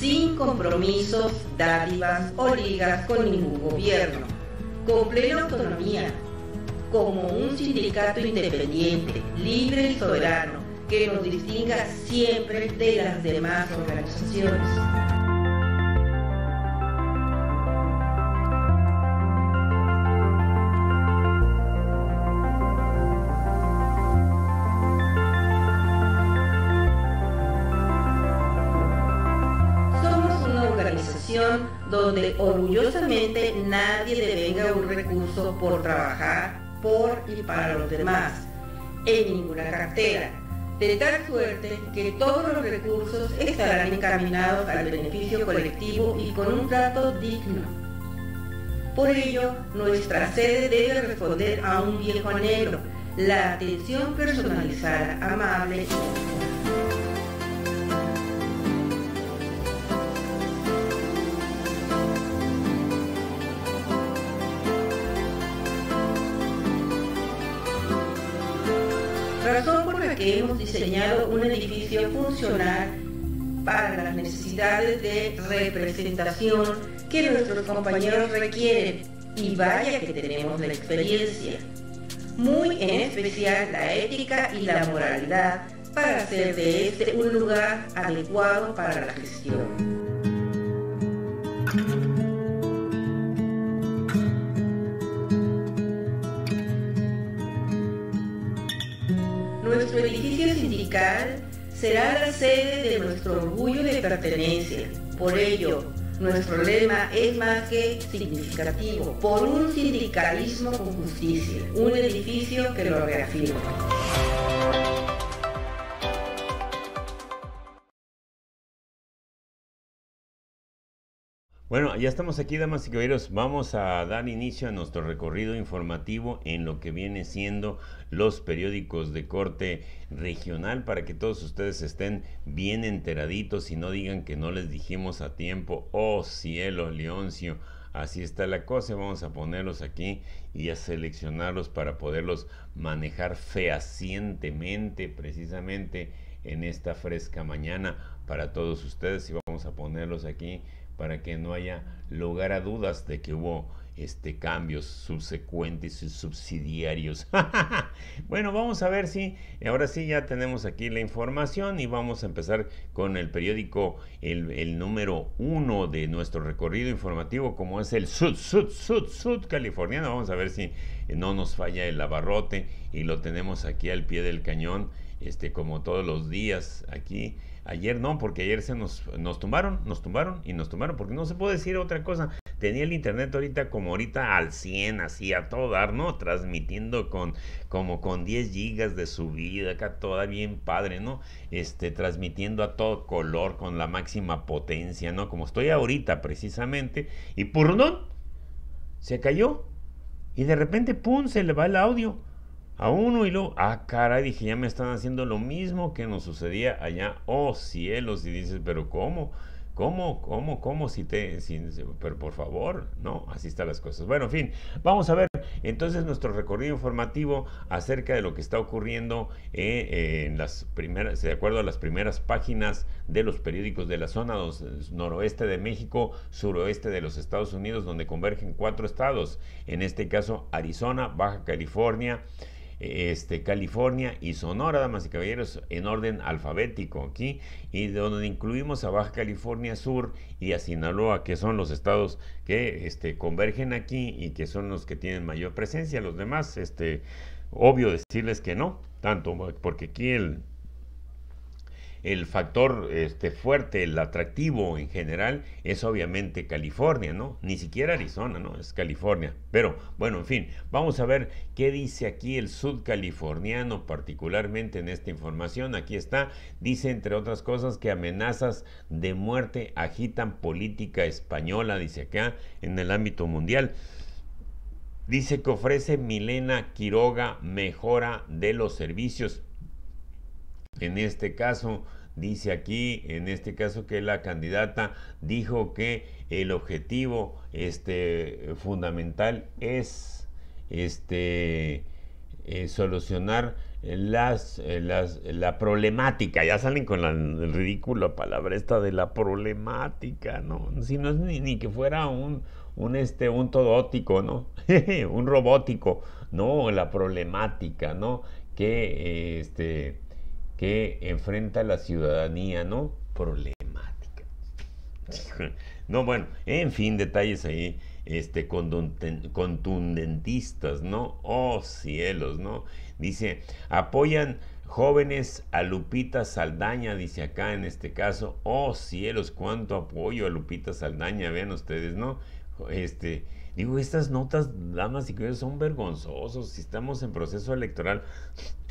sin compromisos, dádivas o ligas con ningún gobierno, con plena autonomía, como un sindicato independiente, libre y soberano, que nos distinga siempre de las demás organizaciones. donde orgullosamente nadie le venga un recurso por trabajar por y para los demás, en ninguna cartera, de tal suerte que todos los recursos estarán encaminados al beneficio colectivo y con un trato digno. Por ello, nuestra sede debe responder a un viejo anhelo, la atención personalizada, amable y... hemos diseñado un edificio funcional para las necesidades de representación que nuestros compañeros requieren. Y vaya que tenemos la experiencia, muy en especial la ética y la moralidad para hacer de este un lugar adecuado para la gestión. será la sede de nuestro orgullo de pertenencia. Por ello, nuestro lema es más que significativo, por un sindicalismo con justicia, un edificio que lo reafirma. Bueno, ya estamos aquí, damas y caballeros. Vamos a dar inicio a nuestro recorrido informativo en lo que viene siendo los periódicos de corte regional para que todos ustedes estén bien enteraditos y no digan que no les dijimos a tiempo. Oh cielo, Leoncio. Así está la cosa. Vamos a ponerlos aquí y a seleccionarlos para poderlos manejar fehacientemente, precisamente en esta fresca mañana para todos ustedes. Y vamos a ponerlos aquí para que no haya lugar a dudas de que hubo este, cambios subsecuentes y subsidiarios. bueno, vamos a ver si ahora sí ya tenemos aquí la información y vamos a empezar con el periódico, el, número uno de nuestro recorrido informativo, como es el Sud, Sud, Sud, Sud californiano. Vamos a ver si eh, no nos falla el abarrote y lo tenemos aquí al pie del cañón, este, como todos los días aquí Ayer no, porque ayer se nos, nos tumbaron, nos tumbaron y nos tumbaron, porque no se puede decir otra cosa. Tenía el internet ahorita como ahorita al 100, así a todo dar, ¿no? Transmitiendo con como con 10 gigas de subida, acá toda bien padre, ¿no? Este, transmitiendo a todo color, con la máxima potencia, ¿no? Como estoy ahorita precisamente, y no, se cayó. Y de repente, ¡pum!, se le va el audio a uno y luego, ah, caray, dije, ya me están haciendo lo mismo que nos sucedía allá. Oh, cielos, y dices, pero ¿cómo? ¿Cómo, cómo, cómo? Si te, pero por favor, no, así están las cosas. Bueno, en fin, vamos a ver entonces nuestro recorrido informativo acerca de lo que está ocurriendo eh, eh, en las primeras, de acuerdo a las primeras páginas de los periódicos de la zona noroeste de México, suroeste de los Estados Unidos, donde convergen cuatro estados, en este caso Arizona, Baja California, este, California y Sonora, damas y caballeros, en orden alfabético aquí, y donde incluimos a Baja California Sur y a Sinaloa, que son los estados que este, convergen aquí y que son los que tienen mayor presencia. Los demás, este, obvio decirles que no, tanto porque aquí el el factor este, fuerte, el atractivo en general, es obviamente California, ¿no? Ni siquiera Arizona, ¿no? Es California. Pero bueno, en fin, vamos a ver qué dice aquí el sudcaliforniano, particularmente en esta información. Aquí está, dice entre otras cosas que amenazas de muerte agitan política española, dice acá, en el ámbito mundial. Dice que ofrece Milena Quiroga mejora de los servicios. En este caso, Dice aquí, en este caso, que la candidata dijo que el objetivo este, fundamental es este, eh, solucionar eh, las, la problemática. Ya salen con la ridícula palabra esta de la problemática, ¿no? Si no es ni, que fuera un, un, este, un todótico, ¿no? un robótico, ¿no? La problemática, ¿no? Que, este, que enfrenta la ciudadanía, ¿no? Problemática. No, bueno, en fin, detalles ahí este, contundentistas, ¿no? Oh cielos, ¿no? Dice, apoyan jóvenes a Lupita Saldaña, dice acá en este caso, oh cielos, cuánto apoyo a Lupita Saldaña, vean ustedes, ¿no? Este, Digo, estas notas, damas y caballeros, son vergonzosos. Si estamos en proceso electoral,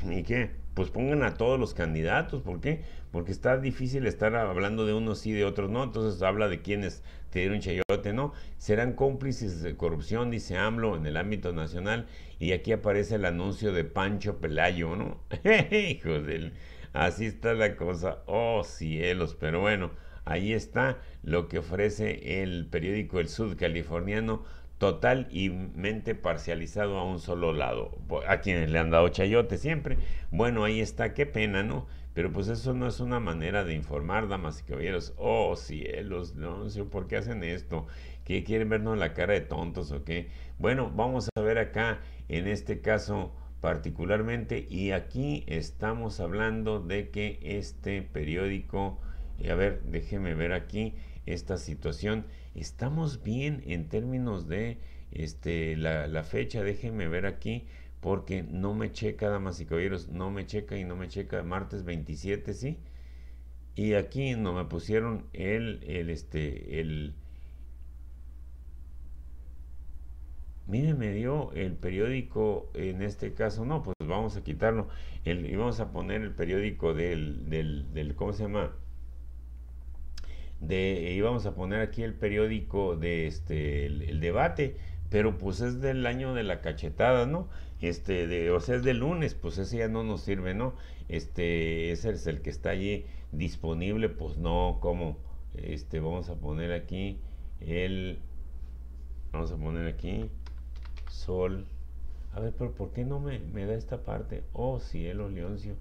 ¿y qué? Pues pongan a todos los candidatos. ¿Por qué? Porque está difícil estar hablando de unos sí, de otros no. Entonces habla de quienes te dieron chayote, ¿no? Serán cómplices de corrupción, dice AMLO, en el ámbito nacional. Y aquí aparece el anuncio de Pancho Pelayo, ¿no? Hijos del... Así está la cosa. Oh, cielos, pero bueno. Ahí está lo que ofrece el periódico El Sud Californiano total y mente parcializado a un solo lado. A quienes le han dado chayote siempre. Bueno, ahí está, qué pena, ¿no? Pero pues eso no es una manera de informar, damas y caballeros. Oh, cielos, no sé por qué hacen esto. ¿Qué quieren vernos la cara de tontos o qué? Bueno, vamos a ver acá, en este caso particularmente, y aquí estamos hablando de que este periódico, eh, a ver, déjeme ver aquí esta situación estamos bien en términos de este, la, la fecha, déjenme ver aquí, porque no me checa, damas y caballeros, no me checa y no me checa, martes 27, ¿sí? Y aquí no me pusieron el, el, este, el... Miren, me dio el periódico, en este caso, no, pues vamos a quitarlo, el, y vamos a poner el periódico del, del, del ¿cómo se llama? de eh, íbamos a poner aquí el periódico de este el, debate pero pues es del año de la cachetada no este de o sea es de lunes pues ese ya no nos sirve no este ese es el que está allí disponible pues no como este vamos a poner aquí el vamos a poner aquí sol a ver pero por qué no me, me da esta parte oh cielo leoncio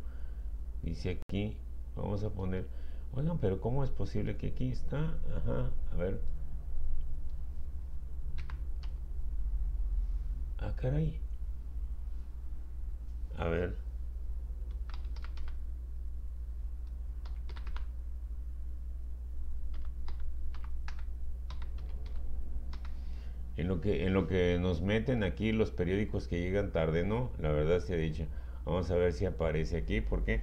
dice aquí vamos a poner bueno, pero ¿cómo es posible que aquí está? Ajá, a ver. Ah, caray. A ver. En lo, que, en lo que nos meten aquí los periódicos que llegan tarde, no, la verdad se ha dicho. Vamos a ver si aparece aquí, porque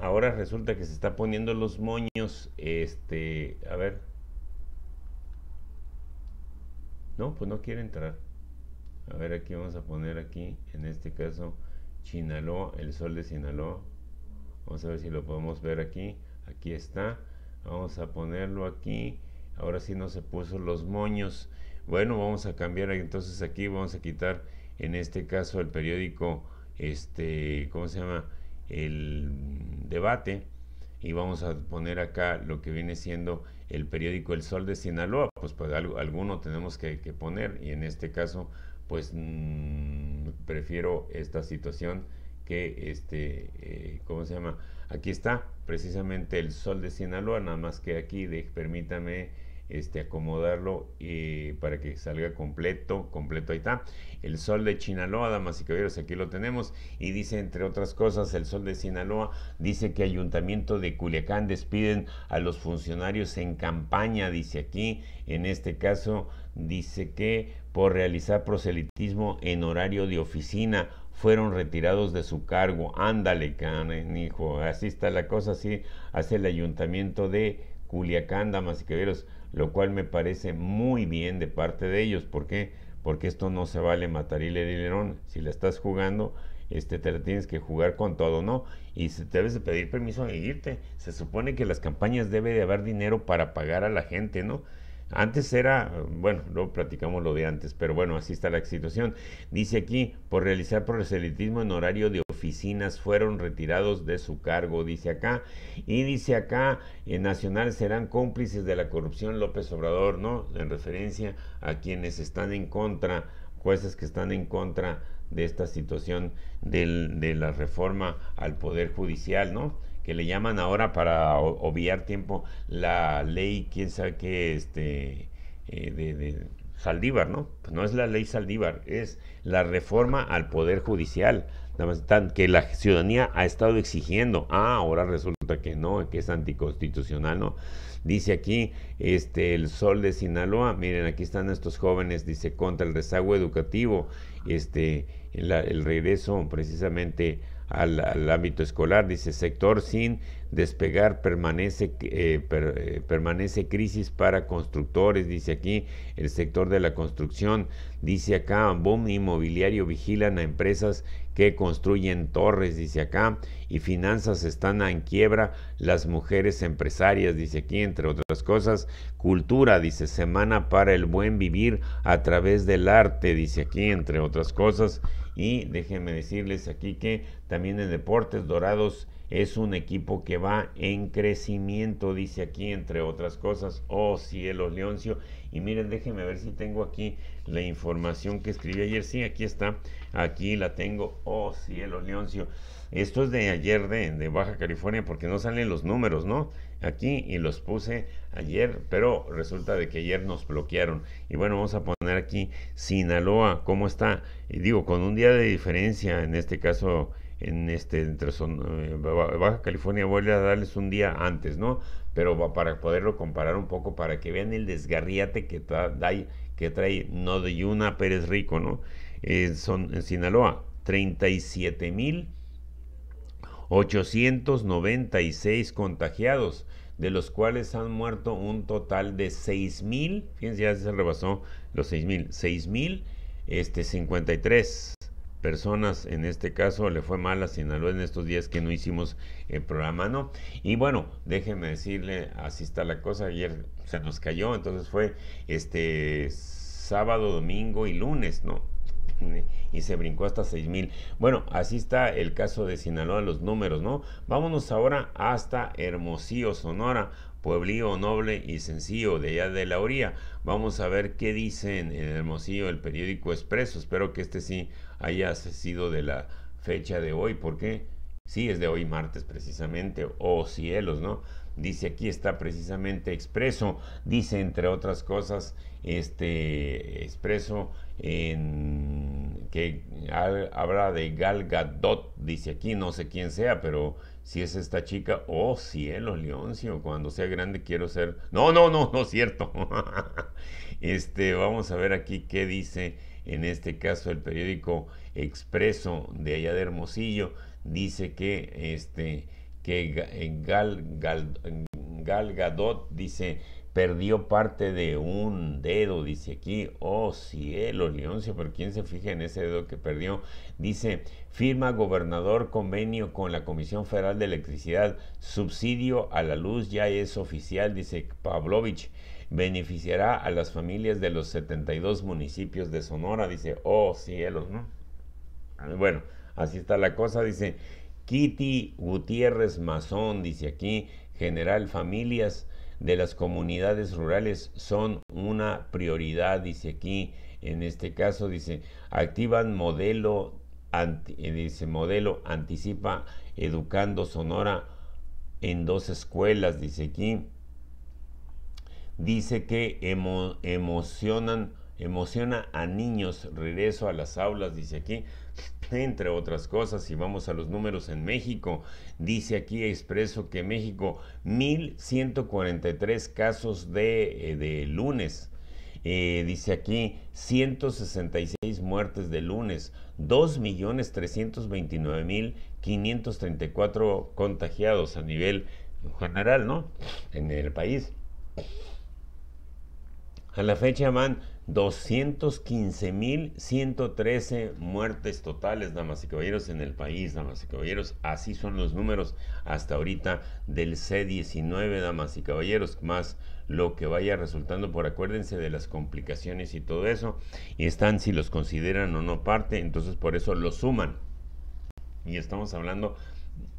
ahora resulta que se está poniendo los moños, este, a ver. No, pues no quiere entrar. A ver, aquí vamos a poner aquí, en este caso, Sinaloa, el sol de Sinaloa. Vamos a ver si lo podemos ver aquí. Aquí está. Vamos a ponerlo aquí. Ahora sí no se puso los moños. Bueno, vamos a cambiar entonces aquí. Vamos a quitar, en este caso, el periódico, este, ¿cómo se llama? el debate y vamos a poner acá lo que viene siendo el periódico El Sol de Sinaloa, pues, pues algo, alguno tenemos que, poner y en este caso pues mm, prefiero esta situación que este, eh, ¿cómo se llama? Aquí está precisamente El Sol de Sinaloa, nada más que aquí, de, permítame este, acomodarlo eh, para que salga completo, completo, ahí está. El sol de Chinaloa, damas y caballeros, aquí lo tenemos. Y dice, entre otras cosas, el sol de Sinaloa dice que Ayuntamiento de Culiacán despiden a los funcionarios en campaña, dice aquí, en este caso, dice que por realizar proselitismo en horario de oficina fueron retirados de su cargo. Ándale, canen, hijo. Así está la cosa, así hace el ayuntamiento de Culiacán, damas y caballeros lo cual me parece muy bien de parte de ellos. ¿Por qué? Porque esto no se vale matar y lerón. Si la estás jugando, este, te la tienes que jugar con todo, ¿no? Y te debes de pedir permiso de irte. Se supone que las campañas debe de haber dinero para pagar a la gente, ¿no? Antes era, bueno, luego platicamos lo de antes, pero bueno, así está la situación. Dice aquí, por realizar proselitismo en horario de oficinas fueron retirados de su cargo, dice acá. Y dice acá, en Nacional serán cómplices de la corrupción López Obrador, ¿no? En referencia a quienes están en contra, jueces que están en contra de esta situación del, de la reforma al Poder Judicial, ¿no? Que le llaman ahora para obviar tiempo la ley, quién sabe qué, este, eh, de Saldívar, ¿no? Pues no es la ley Saldívar, es la reforma al Poder Judicial, que la ciudadanía ha estado exigiendo. Ah, ahora resulta que no, que es anticonstitucional, ¿no? Dice aquí, este, el sol de Sinaloa, miren, aquí están estos jóvenes, dice, contra el desagüe educativo, este, el regreso precisamente al, ámbito escolar. Dice, sector sin despegar permanece, eh, eh, permanece crisis para constructores, dice aquí, el sector de la construcción, dice acá, boom inmobiliario vigilan a empresas que construyen torres, dice acá, y finanzas están en quiebra, las mujeres empresarias, dice aquí, entre otras cosas, cultura, dice, semana para el buen vivir a través del arte, dice aquí, entre otras cosas, y déjenme decirles aquí que también en Deportes Dorados es un equipo que va en crecimiento, dice aquí, entre otras cosas. Oh, cielo, Leoncio. Y miren, déjenme ver si tengo aquí la información que escribí ayer. Sí, aquí está. Aquí la tengo. Oh, cielo, Leoncio. Esto es de ayer de, de Baja California porque no salen los números, ¿no? aquí y los puse ayer, pero resulta de que ayer nos bloquearon. Y bueno, vamos a poner aquí Sinaloa, ¿cómo está? Y digo, con un día de diferencia, en este caso, en este, entre eh, Baja California vuelve a darles un día antes, ¿no? Pero para poderlo comparar un poco, para que vean el desgarriate que, que trae Yuna, Pérez Rico, ¿no? Eh, son en Sinaloa, 37 mil. 896 contagiados, de los cuales han muerto un total de 6.000, fíjense ya se rebasó los 6.000, mil, este 53 personas, en este caso le fue mal a Sinaloa en estos días que no hicimos el programa, ¿no? Y bueno, déjenme decirle, así está la cosa, ayer se nos cayó, entonces fue este sábado, domingo y lunes, ¿no? y se brincó hasta 6.000. Bueno, así está el caso de Sinaloa, los números, ¿no? Vámonos ahora hasta Hermosillo, Sonora, pueblío noble y sencillo de allá de la orilla. Vamos a ver qué dicen en Hermosillo el periódico Expreso. Espero que este sí haya sido de la fecha de hoy, porque sí es de hoy martes precisamente. Oh cielos, ¿no? dice aquí está precisamente expreso, dice entre otras cosas, este expreso en que habla de Gal Gadot, dice aquí, no sé quién sea, pero si es esta chica, oh cielo, Leoncio, cuando sea grande quiero ser. No, no, no, no es cierto. este, vamos a ver aquí qué dice en este caso el periódico Expreso de allá de Hermosillo, dice que este que Gal, Gal, Gadot dice perdió parte de un dedo, dice aquí, oh cielo, Leoncio, pero ¿quién se fija en ese dedo que perdió? Dice, firma gobernador convenio con la Comisión Federal de Electricidad, subsidio a la luz ya es oficial, dice Pavlovich, beneficiará a las familias de los 72 municipios de Sonora, dice, oh cielos, ¿no? Bueno, así está la cosa, dice, Kitty Gutiérrez Mazón dice aquí, general, familias de las comunidades rurales son una prioridad, dice aquí, en este caso, dice, activan modelo, eh, dice, modelo anticipa educando Sonora en dos escuelas, dice aquí. Dice que emocionan, emociona a niños, regreso a las aulas, dice aquí entre otras cosas, si vamos a los números en México, dice aquí expreso que México 1143 casos de, eh, de lunes. Eh, dice aquí 166 muertes de lunes, 2.329.534 contagiados a nivel general, ¿no? En el país. A la fecha van 215.113 muertes totales, damas y caballeros, en el país, damas y caballeros. Así son los números hasta ahorita del C-19, damas y caballeros, más lo que vaya resultando por acuérdense de las complicaciones y todo eso. Y están si los consideran o no parte, entonces por eso lo suman. Y estamos hablando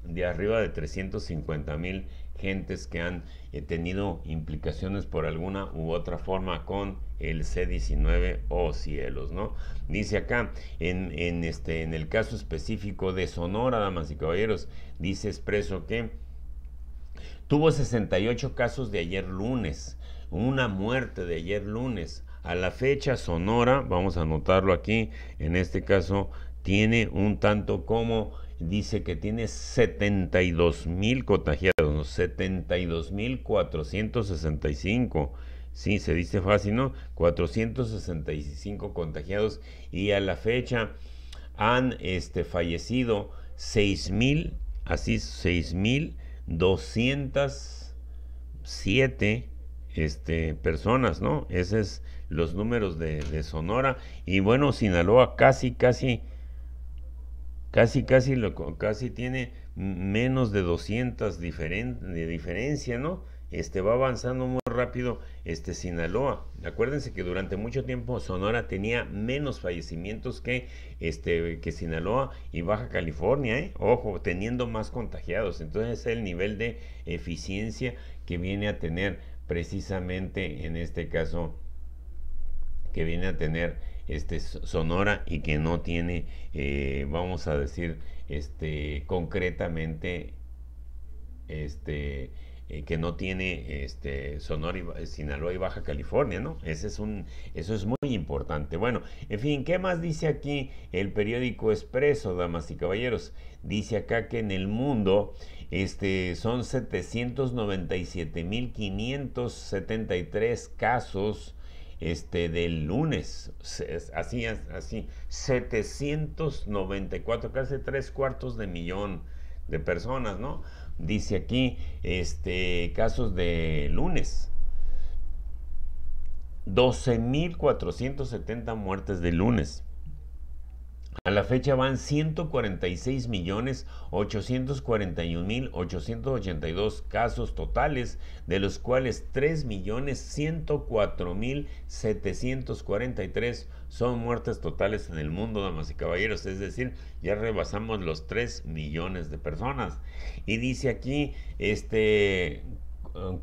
de arriba de 350 mil gentes que han eh, tenido implicaciones por alguna u otra forma con el C-19 o cielos, ¿no? Dice acá, en, en, este, en el caso específico de Sonora, damas y caballeros, dice expreso que tuvo 68 casos de ayer lunes, una muerte de ayer lunes. A la fecha, Sonora, vamos a anotarlo aquí, en este caso, tiene un tanto como dice que tiene 72 mil contagiados, 72 mil 465. Sí, se dice fácil, ¿no? 465 contagiados y a la fecha han este, fallecido 6 mil, así 6 mil 207 este, personas, ¿no? Esos es los números de, de Sonora. Y bueno, Sinaloa casi, casi Casi, casi, lo, casi tiene menos de 200 de diferencia, ¿no? Este va avanzando muy rápido este Sinaloa. Acuérdense que durante mucho tiempo Sonora tenía menos fallecimientos que este que Sinaloa y Baja California, ¿eh? ojo, teniendo más contagiados. Entonces es el nivel de eficiencia que viene a tener precisamente en este caso que viene a tener este, sonora y que no tiene, eh, vamos a decir, este, concretamente, este, eh, que no tiene este, Sonora, Sinaloa y Baja California, ¿no? Ese es un, eso es muy importante. Bueno, en fin, ¿qué más dice aquí el periódico Expreso, damas y caballeros? Dice acá que en el mundo este, son 797.573 casos este, del lunes, así, así, 794, casi tres cuartos de millón de personas, ¿no? Dice aquí, este, casos de lunes. 12.470 muertes de lunes. A la fecha van 146.841.882 casos totales, de los cuales 3.104.743 son muertes totales en el mundo, damas y caballeros. Es decir, ya rebasamos los 3 millones de personas. Y dice aquí, este,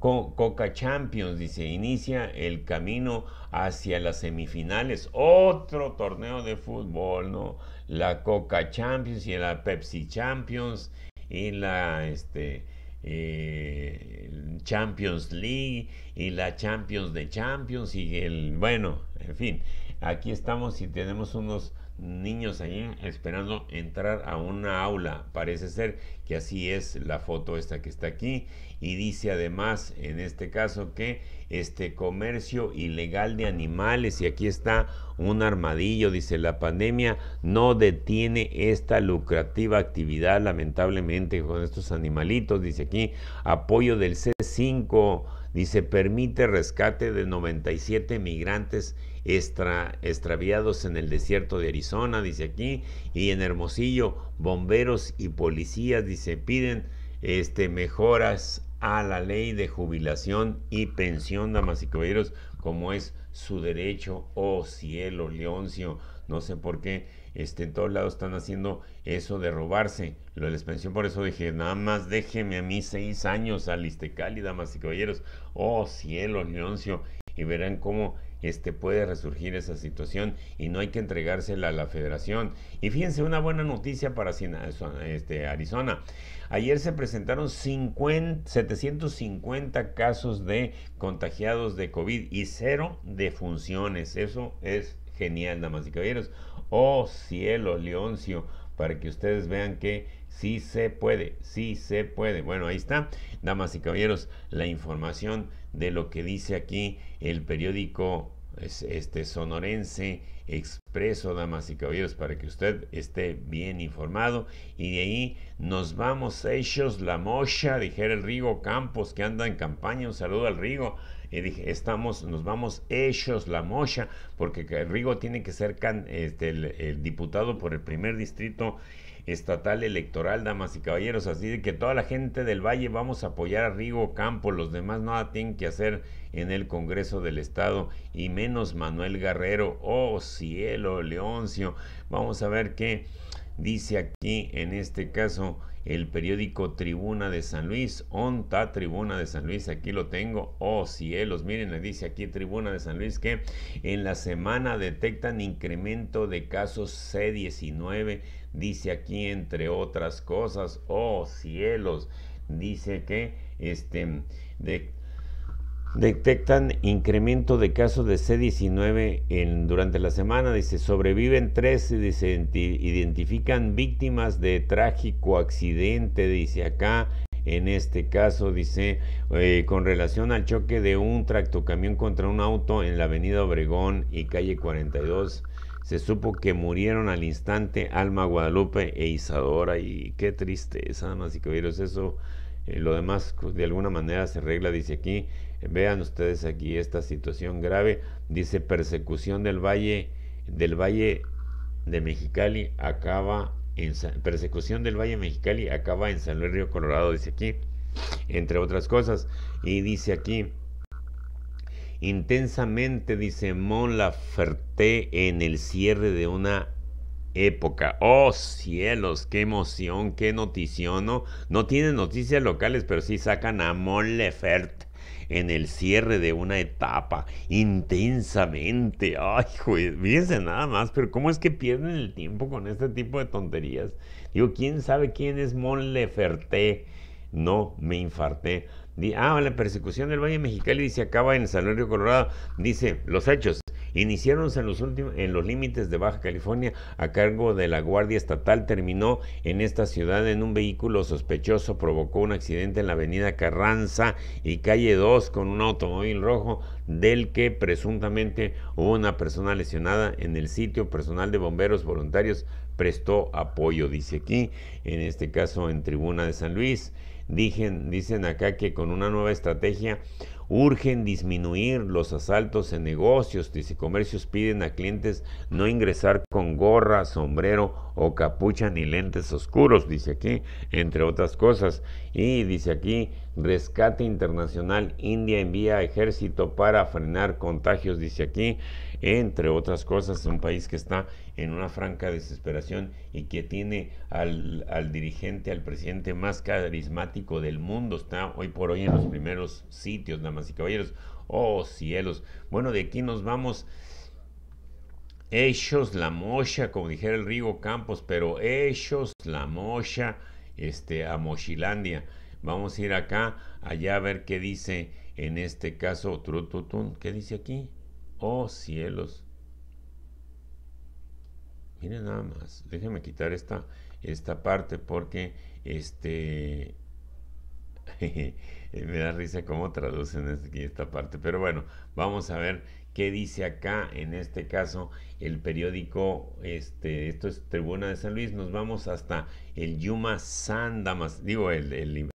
Coca Champions, dice, inicia el camino hacia las semifinales. Otro torneo de fútbol, ¿no? la Coca Champions y la Pepsi Champions y la este, eh, Champions League y la Champions de Champions y el, bueno, en fin, aquí estamos y tenemos unos niños allí esperando entrar a una aula. Parece ser que así es la foto esta que está aquí y dice además en este caso que este comercio ilegal de animales y aquí está un armadillo dice la pandemia no detiene esta lucrativa actividad lamentablemente con estos animalitos dice aquí apoyo del C5 dice permite rescate de 97 migrantes extraviados en el desierto de Arizona dice aquí y en Hermosillo bomberos y policías dice piden este mejoras a la ley de jubilación y pensión, damas y caballeros, como es su derecho. Oh cielo, Leoncio, no sé por qué este, en todos lados están haciendo eso de robarse lo de la pensión. Por eso dije, nada más déjeme a mí seis años al Istecali, damas y caballeros. Oh cielo, Leoncio, y verán cómo este, puede resurgir esa situación y no hay que entregársela a la federación. Y fíjense, una buena noticia para este, Arizona. Ayer se presentaron 750 casos de contagiados de COVID y cero defunciones. Eso es genial, damas y caballeros. Oh cielo, Leoncio, para que ustedes vean que sí se puede, sí se puede. Bueno, ahí está, damas y caballeros, la información de lo que dice aquí el periódico este sonorense expreso, damas y caballeros, para que usted esté bien informado. Y de ahí nos vamos ellos, la mocha, dijera el Rigo Campos, que anda en campaña. Un saludo al Rigo. Y eh, dije, estamos, nos vamos ellos, la mocha, porque el Rigo tiene que ser este, el diputado por el primer distrito estatal electoral, damas y caballeros. Así de que toda la gente del Valle vamos a apoyar a Rigo Campo. Los demás nada tienen que hacer en el Congreso del Estado y menos Manuel Guerrero. Oh cielo, Leoncio. Vamos a ver qué dice aquí en este caso el periódico Tribuna de San Luis, ONTA Tribuna de San Luis, aquí lo tengo, oh cielos, miren, le dice aquí Tribuna de San Luis que en la semana detectan incremento de casos C19 Dice aquí, entre otras cosas, oh cielos, dice que este, detectan incremento de casos de C-19 en, durante la semana. Dice, sobreviven 13, identifican víctimas de trágico accidente, dice acá. En este caso, dice, eh, con relación al choque de un tractocamión contra un auto en la avenida Obregón y calle 42 se supo que murieron al instante Alma Guadalupe e Isadora y qué tristeza, más y caballeros, eso, eh, lo demás pues, de alguna manera se arregla, dice aquí, vean ustedes aquí esta situación grave, dice persecución del valle, del valle de Mexicali acaba en persecución del Valle Mexicali acaba en San Luis Río Colorado, dice aquí, entre otras cosas. Y dice aquí, intensamente, dice Mon Laferte, en el cierre de una época. ¡Oh cielos! ¡Qué emoción! ¡Qué notición! No, no tienen noticias locales, pero sí sacan a Mon Lefert en el cierre de una etapa intensamente. ¡Ay, juez, Fíjense nada más, pero ¿cómo es que pierden el tiempo con este tipo de tonterías? Digo, ¿quién sabe quién es Mon leferté No, me infarté. Ah, la persecución del Valle Mexicali dice acaba en San Luis Colorado. Dice, los hechos iniciaron en los, últimos, en los límites de Baja California a cargo de la Guardia Estatal. Terminó en esta ciudad en un vehículo sospechoso. Provocó un accidente en la avenida Carranza y calle 2 con un automóvil rojo del que presuntamente hubo una persona lesionada en el sitio. Personal de bomberos voluntarios prestó apoyo, dice aquí, en este caso en Tribuna de San Luis. Dicen, dicen acá que con una nueva estrategia urgen disminuir los asaltos en negocios. Dice, comercios piden a clientes no ingresar con gorra, sombrero o capucha ni lentes oscuros, dice aquí, entre otras cosas. Y dice aquí, rescate internacional, India envía ejército para frenar contagios, dice aquí entre otras cosas, un país que está en una franca desesperación y que tiene al, dirigente, al presidente más carismático del mundo, está hoy por hoy en los primeros sitios, damas y caballeros. Oh cielos. Bueno, de aquí nos vamos. Ellos la mocha, como dijera el Rigo Campos, pero ellos la mocha, este, a Mochilandia. Vamos a ir acá, allá a ver qué dice en este caso, Trututun, ¿qué dice aquí? ¡Oh cielos! Miren nada más, déjenme quitar esta, esta parte porque este me da risa cómo traducen este, esta parte, pero bueno, vamos a ver qué dice acá, en este caso, el periódico, este, esto es Tribuna de San Luis, nos vamos hasta el Yuma Damas, digo, el, el,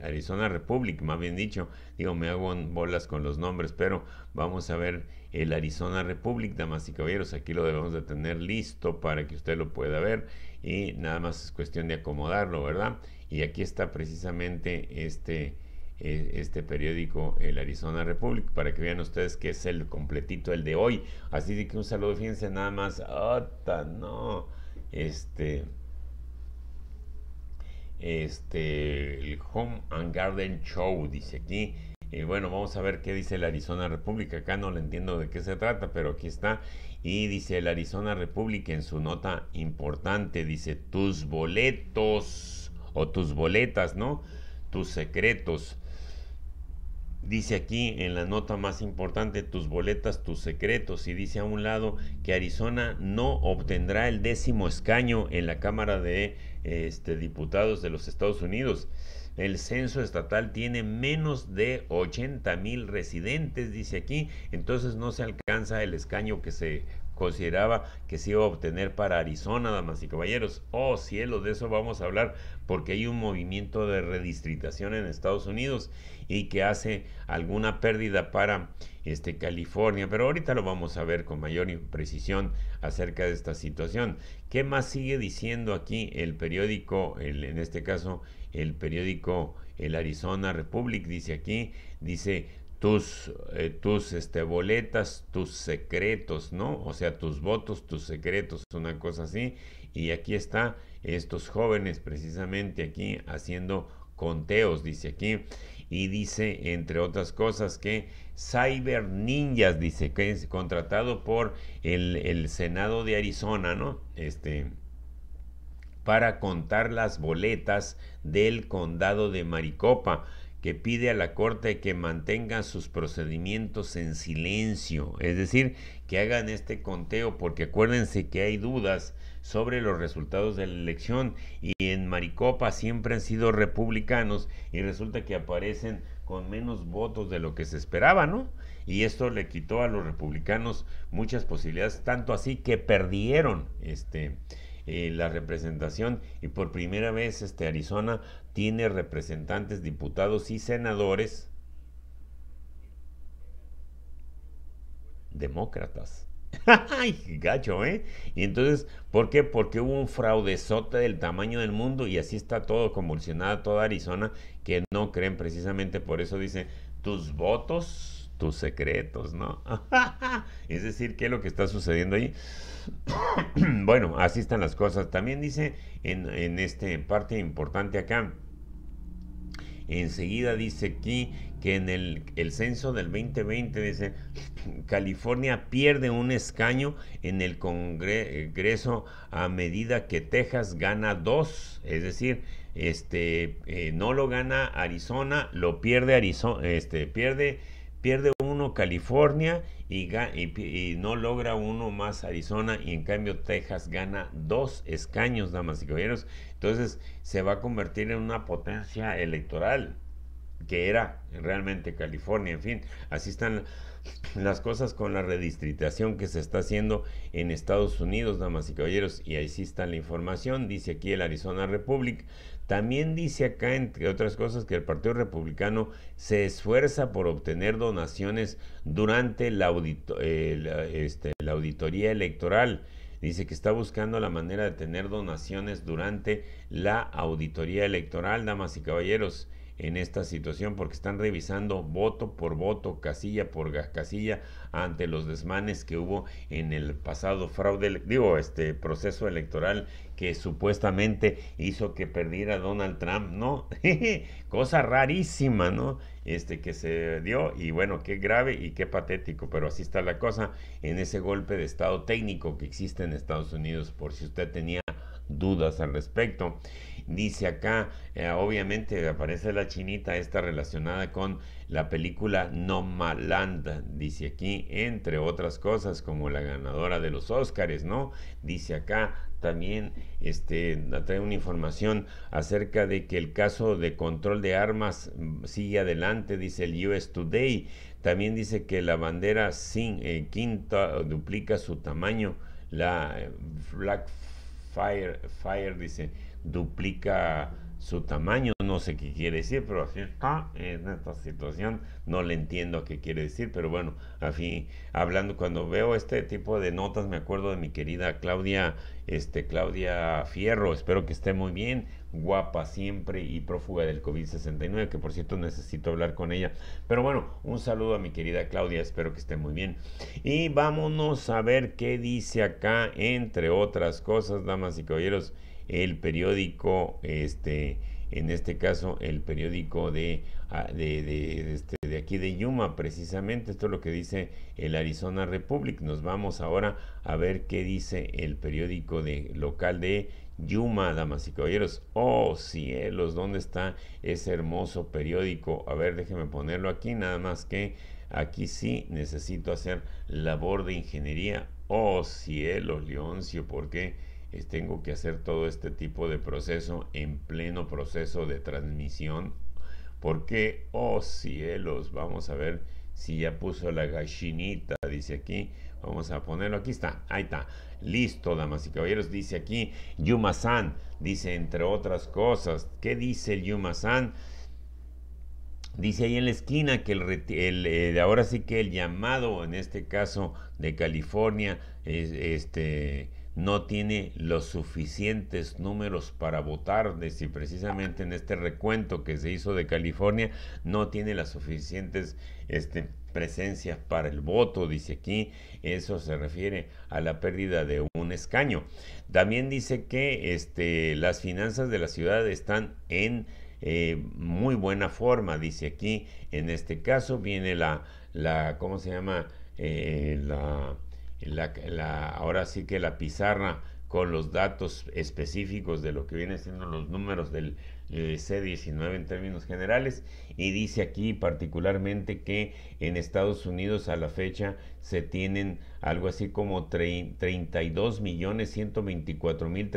Arizona Republic, más bien dicho, digo, me hago bolas con los nombres, pero vamos a ver el Arizona Republic, damas y caballeros, aquí lo debemos de tener listo para que usted lo pueda ver y nada más es cuestión de acomodarlo, ¿verdad? Y aquí está precisamente este eh, este periódico, el eh, Arizona Republic, para que vean ustedes que es el completito, el de hoy. Así que un saludo, fíjense nada más. ¡Ota, no! Este. Este. El Home and Garden Show, dice aquí. Eh, bueno, vamos a ver qué dice el Arizona Republic, Acá no le entiendo de qué se trata, pero aquí está. Y dice el Arizona Republic en su nota importante, dice tus boletos o tus boletas, ¿no? Tus secretos Dice aquí en la nota más importante tus boletas, tus secretos y dice a un lado que Arizona no obtendrá el décimo escaño en la Cámara de este, Diputados de los Estados Unidos. El censo estatal tiene menos de 80 mil residentes, dice aquí, entonces no se alcanza el escaño que se consideraba que se iba a obtener para Arizona, damas y caballeros. Oh cielo, de eso vamos a hablar porque hay un movimiento de redistritación en Estados Unidos y que hace alguna pérdida para este, California. Pero ahorita lo vamos a ver con mayor precisión acerca de esta situación. ¿Qué más sigue diciendo aquí el periódico, el, en este caso el periódico El Arizona Republic? Dice aquí, dice, tus, eh, tus este, boletas, tus secretos, ¿no? O sea, tus votos, tus secretos, una cosa así. Y aquí está estos jóvenes precisamente aquí haciendo conteos, dice aquí. Y dice, entre otras cosas, que Cyber Ninjas, dice, que es contratado por el, el Senado de Arizona, ¿no? Este, para contar las boletas del condado de Maricopa que pide a la Corte que mantengan sus procedimientos en silencio, es decir, que hagan este conteo, porque acuérdense que hay dudas sobre los resultados de la elección y en Maricopa siempre han sido republicanos y resulta que aparecen con menos votos de lo que se esperaba, ¿no? Y esto le quitó a los republicanos muchas posibilidades, tanto así que perdieron este eh, la representación y por primera vez este, Arizona tiene representantes, diputados y senadores demócratas. ¡Ay, gacho, eh! Y entonces, ¿por qué? Porque hubo un fraudezote del tamaño del mundo y así está todo convulsionada toda Arizona que no creen precisamente por eso dice tus votos tus secretos, ¿no? es decir, ¿qué es lo que está sucediendo ahí? bueno, así están las cosas. También dice en, en este parte importante acá, enseguida dice aquí que en el, censo del 2020 dice California pierde un escaño en el Congreso a medida que Texas gana dos, es decir, este eh, no lo gana Arizona, lo pierde Arizona, este pierde Pierde uno California y, no logra uno más Arizona y en cambio Texas gana dos escaños, damas y caballeros. Entonces se va a convertir en una potencia electoral que era realmente California. En fin, así están las cosas con la redistribución que se está haciendo en Estados Unidos, damas y caballeros. Y ahí sí está la información, dice aquí el Arizona Republic. También dice acá, entre otras cosas, que el Partido Republicano se esfuerza por obtener donaciones durante la, eh, este, la auditoría electoral. Dice que está buscando la manera de tener donaciones durante la auditoría electoral, damas y caballeros en esta situación porque están revisando voto por voto, casilla por casilla, ante los desmanes que hubo en el pasado fraude, digo, este proceso electoral que supuestamente hizo que perdiera Donald Trump, ¿no? Cosa rarísima, ¿no? Este que se dio y bueno, qué grave y qué patético, pero así está la cosa en ese golpe de estado técnico que existe en Estados Unidos, por si usted tenía dudas al respecto dice acá, eh, obviamente aparece la chinita esta relacionada con la película No Malanda, dice aquí, entre otras cosas, como la ganadora de los Oscars, ¿no? Dice acá también este, trae una información acerca de que el caso de control de armas sigue adelante, dice el US Today. También dice que la bandera sin, eh, quinta duplica su tamaño. La eh, Black Fire, Fire dice, duplica su tamaño, no sé qué quiere decir, pero así en ah, esta situación, no le entiendo qué quiere decir, pero bueno, así hablando, cuando veo este tipo de notas, me acuerdo de mi querida Claudia, este, Claudia Fierro, espero que esté muy bien, guapa siempre y prófuga del COVID-69, que por cierto necesito hablar con ella, pero bueno, un saludo a mi querida Claudia, espero que esté muy bien. Y vámonos a ver qué dice acá, entre otras cosas, damas y caballeros, el periódico, este, en este caso el periódico de, ah, este, de, aquí de Yuma, precisamente, esto es lo que dice el Arizona Republic. Nos vamos ahora a ver qué dice el periódico de, local de Yuma, damas y caballeros. Oh cielos, ¿dónde está ese hermoso periódico? A ver, déjeme ponerlo aquí, nada más que aquí sí necesito hacer labor de ingeniería. Oh cielos, Leoncio, ¿por qué? Eh, tengo que hacer todo este tipo de proceso en pleno proceso de transmisión. Porque, oh cielos, vamos a ver si ya puso la gallinita, dice aquí. Vamos a ponerlo, aquí está, ahí está. Listo, damas y caballeros, dice aquí Yuma-san, dice entre otras cosas. ¿Qué dice el Yuma-san? Dice ahí en la esquina que el, eh, ahora sí que el llamado, en este caso de California, es, este, no tiene los suficientes números para votar, es decir, precisamente en este recuento que se hizo de California no tiene las suficientes este, presencias para el voto, dice aquí, eso se refiere a la pérdida de un escaño. También dice que este, las finanzas de la ciudad están en eh, muy buena forma, dice aquí, en este caso viene la, la ¿cómo se llama? Eh, la la, ahora sí que la pizarra con los datos específicos de lo que vienen siendo los números del eh, C19 en términos generales y dice aquí particularmente que en Estados Unidos a la fecha se tienen algo así como 32 millones 124 mil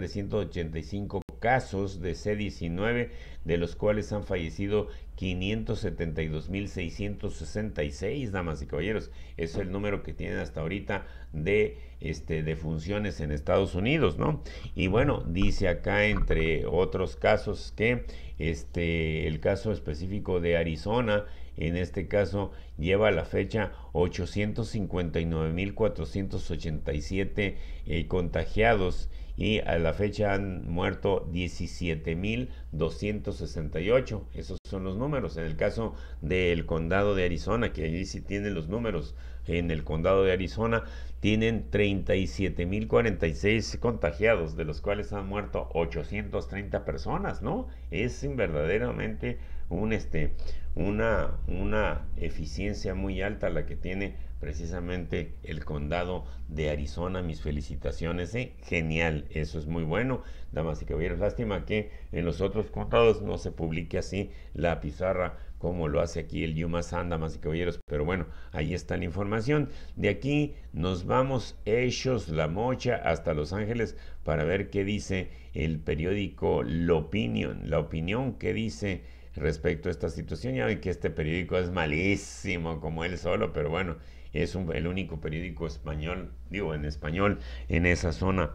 casos de C-19, de los cuales han fallecido 572.666, damas y caballeros. Es el número que tienen hasta ahorita de, este, de funciones en Estados Unidos, ¿no? Y bueno, dice acá, entre otros casos, que este, el caso específico de Arizona, en este caso lleva a la fecha 859.487 eh, contagiados y a la fecha han muerto 17.268. Esos son los números. En el caso del condado de Arizona, que allí sí tienen los números, en el condado de Arizona tienen 37.046 contagiados, de los cuales han muerto 830 personas, ¿no? Es verdaderamente un, este, una, una eficiencia muy alta la que tiene precisamente el condado de Arizona. Mis felicitaciones, ¿eh? genial, eso es muy bueno. Damas y caballeros, lástima que en los otros condados no se publique así la pizarra como lo hace aquí el Yuma San, damas y caballeros. Pero bueno, ahí está la información. De aquí nos vamos ellos la mocha hasta Los Ángeles para ver qué dice el periódico La Opinión, La opinión que dice respecto a esta situación. Ya ven que este periódico es malísimo como él solo, pero bueno, es el único periódico español, digo en español, en esa zona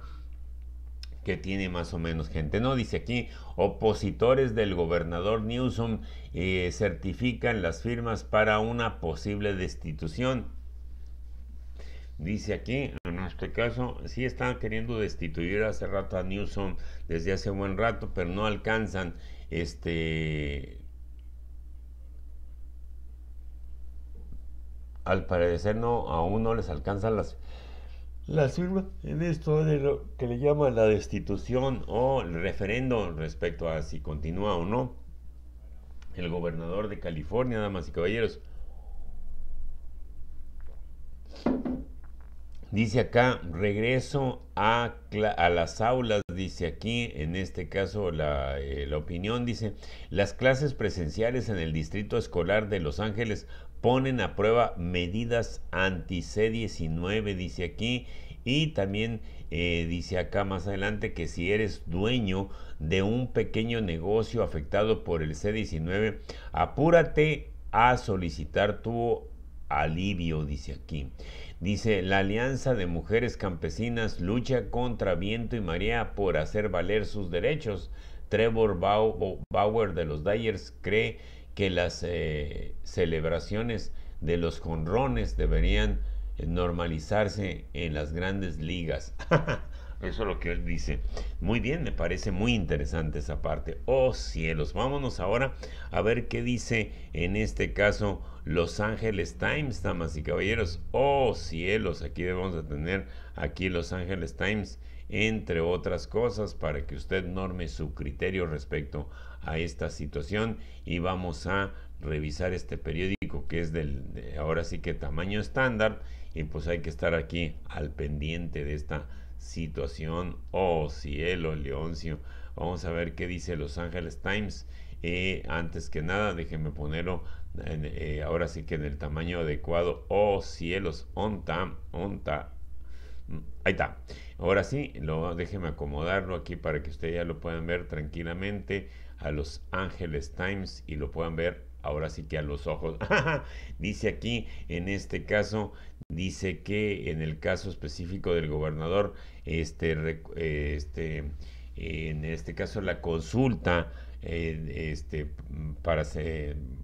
que tiene más o menos gente. No, dice aquí, opositores del gobernador Newsom eh, certifican las firmas para una posible destitución. Dice aquí, en este caso, sí están queriendo destituir hace rato a Newsom, desde hace buen rato, pero no alcanzan este al parecer no, aún no les alcanzan las, las firmas en esto de lo que le llaman la destitución o el referendo respecto a si continúa o no el gobernador de California, damas y caballeros. Dice acá, regreso a, las aulas, dice aquí, en este caso la, eh, la opinión, dice, las clases presenciales en el Distrito Escolar de Los Ángeles ponen a prueba medidas anti-C19, dice aquí, y también eh, dice acá más adelante que si eres dueño de un pequeño negocio afectado por el C19, apúrate a solicitar tu alivio, dice aquí. Dice, la Alianza de Mujeres Campesinas lucha contra viento y marea por hacer valer sus derechos. Trevor Bauer de los Dyers cree que las eh, celebraciones de los conrones deberían eh, normalizarse en las grandes ligas. Eso es lo que él dice. Muy bien, me parece muy interesante esa parte. Oh cielos, vámonos ahora a ver qué dice en este caso Los Ángeles Times, damas y caballeros. Oh cielos, aquí debemos de tener aquí Los Ángeles Times, entre otras cosas, para que usted norme su criterio respecto a esta situación y vamos a revisar este periódico que es del ahora sí que tamaño estándar y pues hay que estar aquí al pendiente de esta situación. Oh cielo, Leoncio. Vamos a ver qué dice Los Angeles Times. y eh, antes que nada, déjenme ponerlo eh, ahora sí que en el tamaño adecuado. Oh cielos, onta, onta. Mm, ahí está. Ahora sí, lo, déjenme acomodarlo aquí para que ustedes ya lo puedan ver tranquilamente a Los ángeles Times y lo puedan ver ahora sí que a los ojos. dice aquí, en este caso, dice que en el caso específico del gobernador, este, este, en este caso la consulta eh, este, para,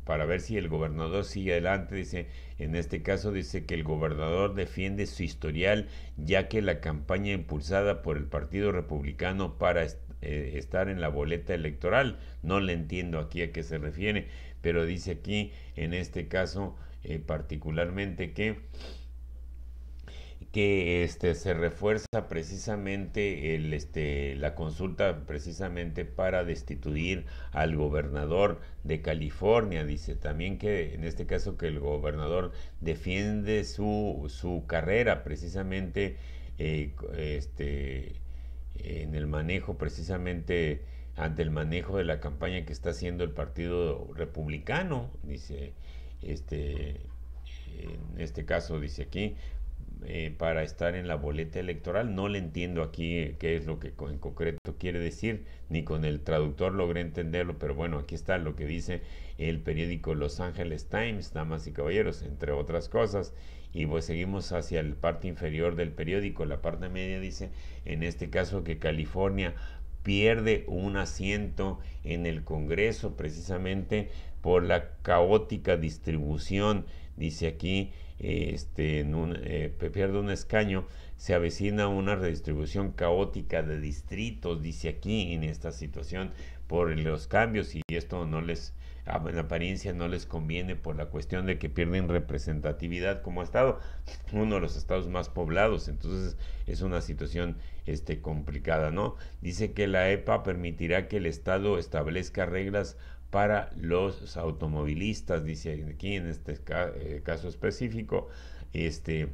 para ver si el gobernador sigue adelante, dice, en este caso dice que el gobernador defiende su historial, ya que la campaña impulsada por el Partido Republicano para eh, estar en la boleta electoral. No le entiendo aquí a qué se refiere, pero dice aquí, en este caso eh, particularmente, que que este, se refuerza precisamente el, este, la consulta precisamente para destituir al gobernador de California. Dice también que en este caso que el gobernador defiende su, su carrera precisamente eh, este, en el manejo precisamente ante el manejo de la campaña que está haciendo el Partido Republicano, dice este en este caso dice aquí eh, para estar en la boleta electoral. No le entiendo aquí eh, qué es lo que en concreto quiere decir, ni con el traductor logré entenderlo, pero bueno, aquí está lo que dice el periódico Los Angeles Times, damas y caballeros, entre otras cosas y pues seguimos hacia la parte inferior del periódico. La parte media dice, en este caso, que California pierde un asiento en el Congreso precisamente por la caótica distribución, dice aquí, este, en eh, pierde un escaño, se avecina una redistribución caótica de distritos, dice aquí, en esta situación, por los cambios y esto no les en apariencia no les conviene por la cuestión de que pierden representatividad como estado, uno de los estados más poblados, entonces es una situación este, complicada, ¿no? Dice que la EPA permitirá que el estado establezca reglas para los automovilistas, dice aquí en este eh, caso específico, este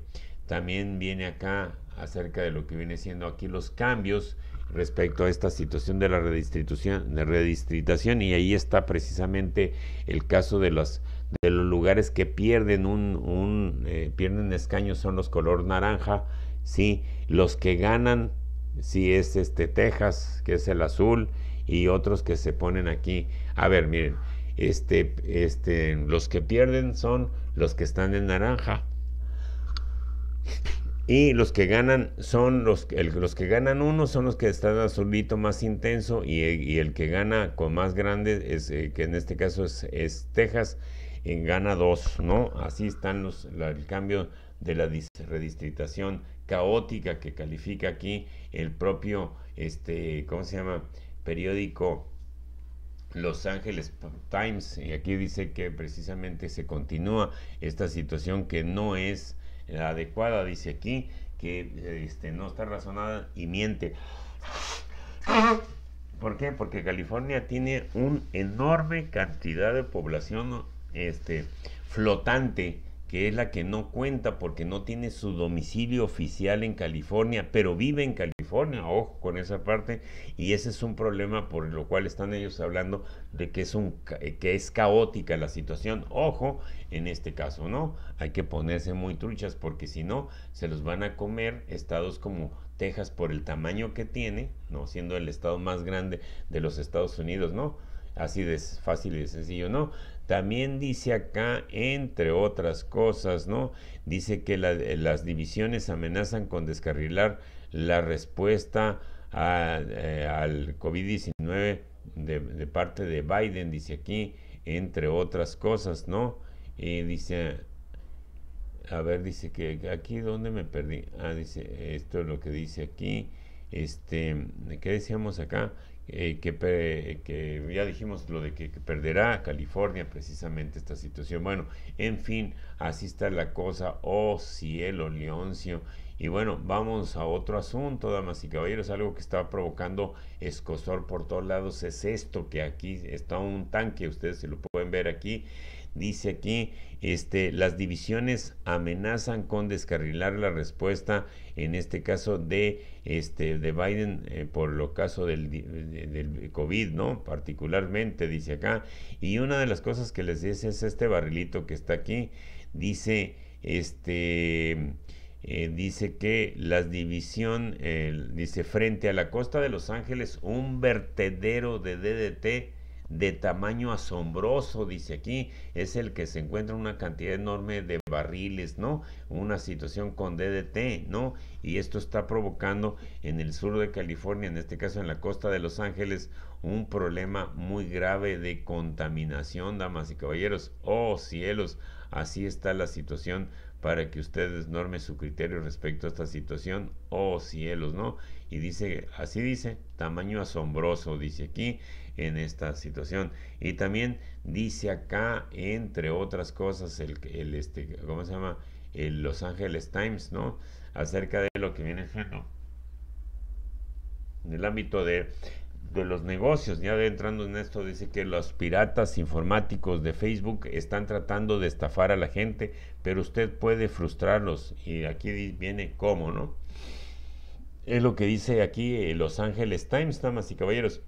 también viene acá acerca de lo que viene siendo aquí los cambios respecto a esta situación de la redistribución, de redistritación y ahí está precisamente el caso de los de los lugares que pierden un, eh, pierden escaños son los color naranja, sí, los que ganan si es este Texas, que es el azul y otros que se ponen aquí. A ver, miren, este este los que pierden son los que están en naranja. Y los que ganan son los, los que ganan uno son los que están azulito más intenso eh, y, el que gana con más grande, es, eh, que en este caso es, Texas, en gana dos, ¿no? Así están los, el cambio de la redistritación caótica que califica aquí el propio, este, ¿cómo se llama? Periódico los Ángeles Times, y aquí dice que precisamente se continúa esta situación que no es la adecuada, dice aquí, que este, no está razonada y miente. ¿Por qué? Porque California tiene una enorme cantidad de población este, flotante que es la que no cuenta porque no tiene su domicilio oficial en California, pero vive en California, ojo con esa parte, y ese es un problema por lo cual están ellos hablando de que es, un, eh, que es caótica la situación, ojo en este caso, ¿no? Hay que ponerse muy truchas porque si no, se los van a comer estados como Texas por el tamaño que tiene, ¿no? Siendo el estado más grande de los Estados Unidos, ¿no? Así de fácil y de sencillo, ¿no? También dice acá, entre otras cosas, ¿no? Dice que eh, las divisiones amenazan con descarrilar la respuesta eh, al COVID-19 de, parte de Biden, dice aquí, entre otras cosas, ¿no? Y dice, a ver, dice que aquí ¿dónde me perdí. Ah, dice, esto es lo que dice aquí. Este, ¿qué decíamos acá? Eh, que, ya dijimos lo de que, que, perderá California precisamente esta situación. Bueno, en fin, así está la cosa. Oh cielo, Leoncio. Y bueno, vamos a otro asunto, damas y caballeros. Algo que está provocando escosor por todos lados es esto que aquí está un tanque, ustedes se lo pueden ver aquí dice aquí, este, las divisiones amenazan con descarrilar la respuesta, en este caso de, este, de Biden, eh, por lo caso del, COVID, ¿no? Particularmente, dice acá. Y una de las cosas que les dice es este barrilito que está aquí, dice, este... Eh, dice que las división, dice frente a la costa de Los Ángeles, un vertedero de DDT de tamaño asombroso, dice aquí, es el que se encuentra una cantidad enorme de barriles, ¿no? Una situación con DDT, ¿no? Y esto está provocando en el sur de California, en este caso en la costa de Los Ángeles, un problema muy grave de contaminación, damas y caballeros. Oh cielos, así está la situación para que ustedes normen su criterio respecto a esta situación. Oh cielos, ¿no? Y dice, así dice, tamaño asombroso, dice aquí en esta situación. Y también dice acá, entre otras cosas, el, este, ¿cómo se llama? El Los Angeles Times, ¿no? Acerca de lo que viene en el ámbito de, los negocios. Ya entrando en esto, dice que los piratas informáticos de Facebook están tratando de estafar a la gente, pero usted puede frustrarlos. Y aquí viene cómo, ¿no? Es lo que dice aquí eh, Los Angeles Times, damas y caballeros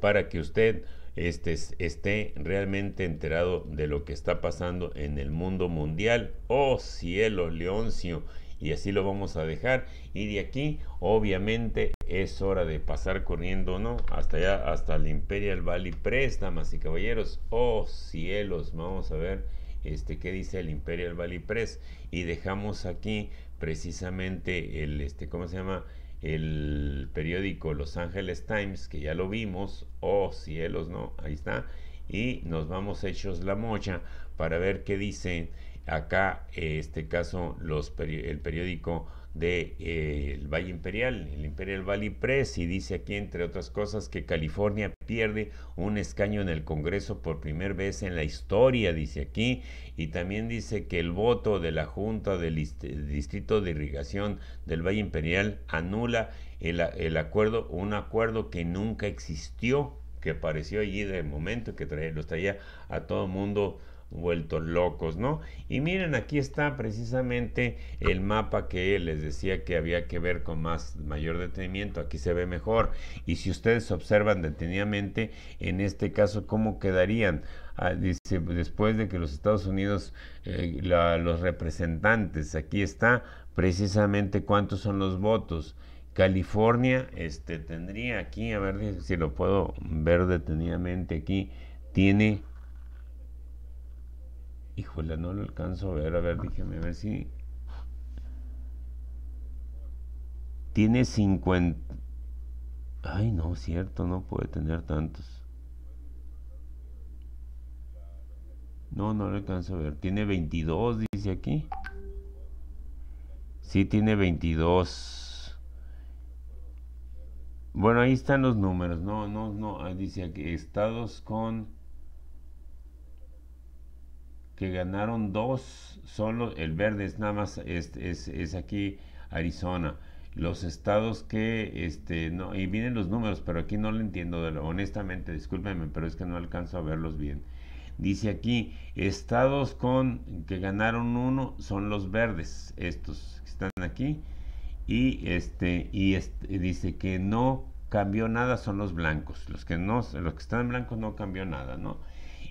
para que usted este, esté realmente enterado de lo que está pasando en el mundo mundial. Oh cielo, Leoncio. Y así lo vamos a dejar. Y de aquí, obviamente, es hora de pasar corriendo, ¿no? Hasta allá, hasta el Imperial Valley Press, damas y caballeros. Oh cielos, vamos a ver este qué dice el Imperial Valley Press. Y dejamos aquí precisamente el, este, ¿cómo se llama? el periódico Los Angeles Times, que ya lo vimos, oh cielos, no, ahí está, y nos vamos hechos la mocha para ver qué dice acá, este caso, los el periódico de, eh, el Valle Imperial, el Imperial Valley Press, y dice aquí, entre otras cosas, que California pierde un escaño en el Congreso por primera vez en la historia, dice aquí, y también dice que el voto de la Junta del Distrito de Irrigación del Valle Imperial anula el, acuerdo, un acuerdo que nunca existió, que apareció allí de momento, que lo los traía a todo el mundo vueltos locos, ¿no? Y miren, aquí está precisamente el mapa que les decía que había que ver con más mayor detenimiento. Aquí se ve mejor. Y si ustedes observan detenidamente, en este caso, ¿cómo quedarían? Ah, dice, después de que los Estados Unidos, eh, los representantes, aquí está precisamente cuántos son los votos. California este, tendría aquí, a ver si lo puedo ver detenidamente aquí, tiene Híjole, no lo alcanzo a ver. A ver, a ver si. Tiene 50. Ay, no, cierto, no puede tener tantos. No, no lo alcanzo a ver. Tiene 22, dice aquí. Sí, tiene 22. Bueno, ahí están los números. No, no, no. Dice aquí, estados con que ganaron dos solo, el verde es nada más, es, es, aquí Arizona. Los estados que, este, no, y vienen los números, pero aquí no lo entiendo, de honestamente, discúlpenme, pero es que no alcanzo a verlos bien. Dice aquí, estados con que ganaron uno son los verdes, estos que están aquí. Y este, y dice que no cambió nada son los blancos. Los que no, los que están en blancos no cambió nada, ¿no?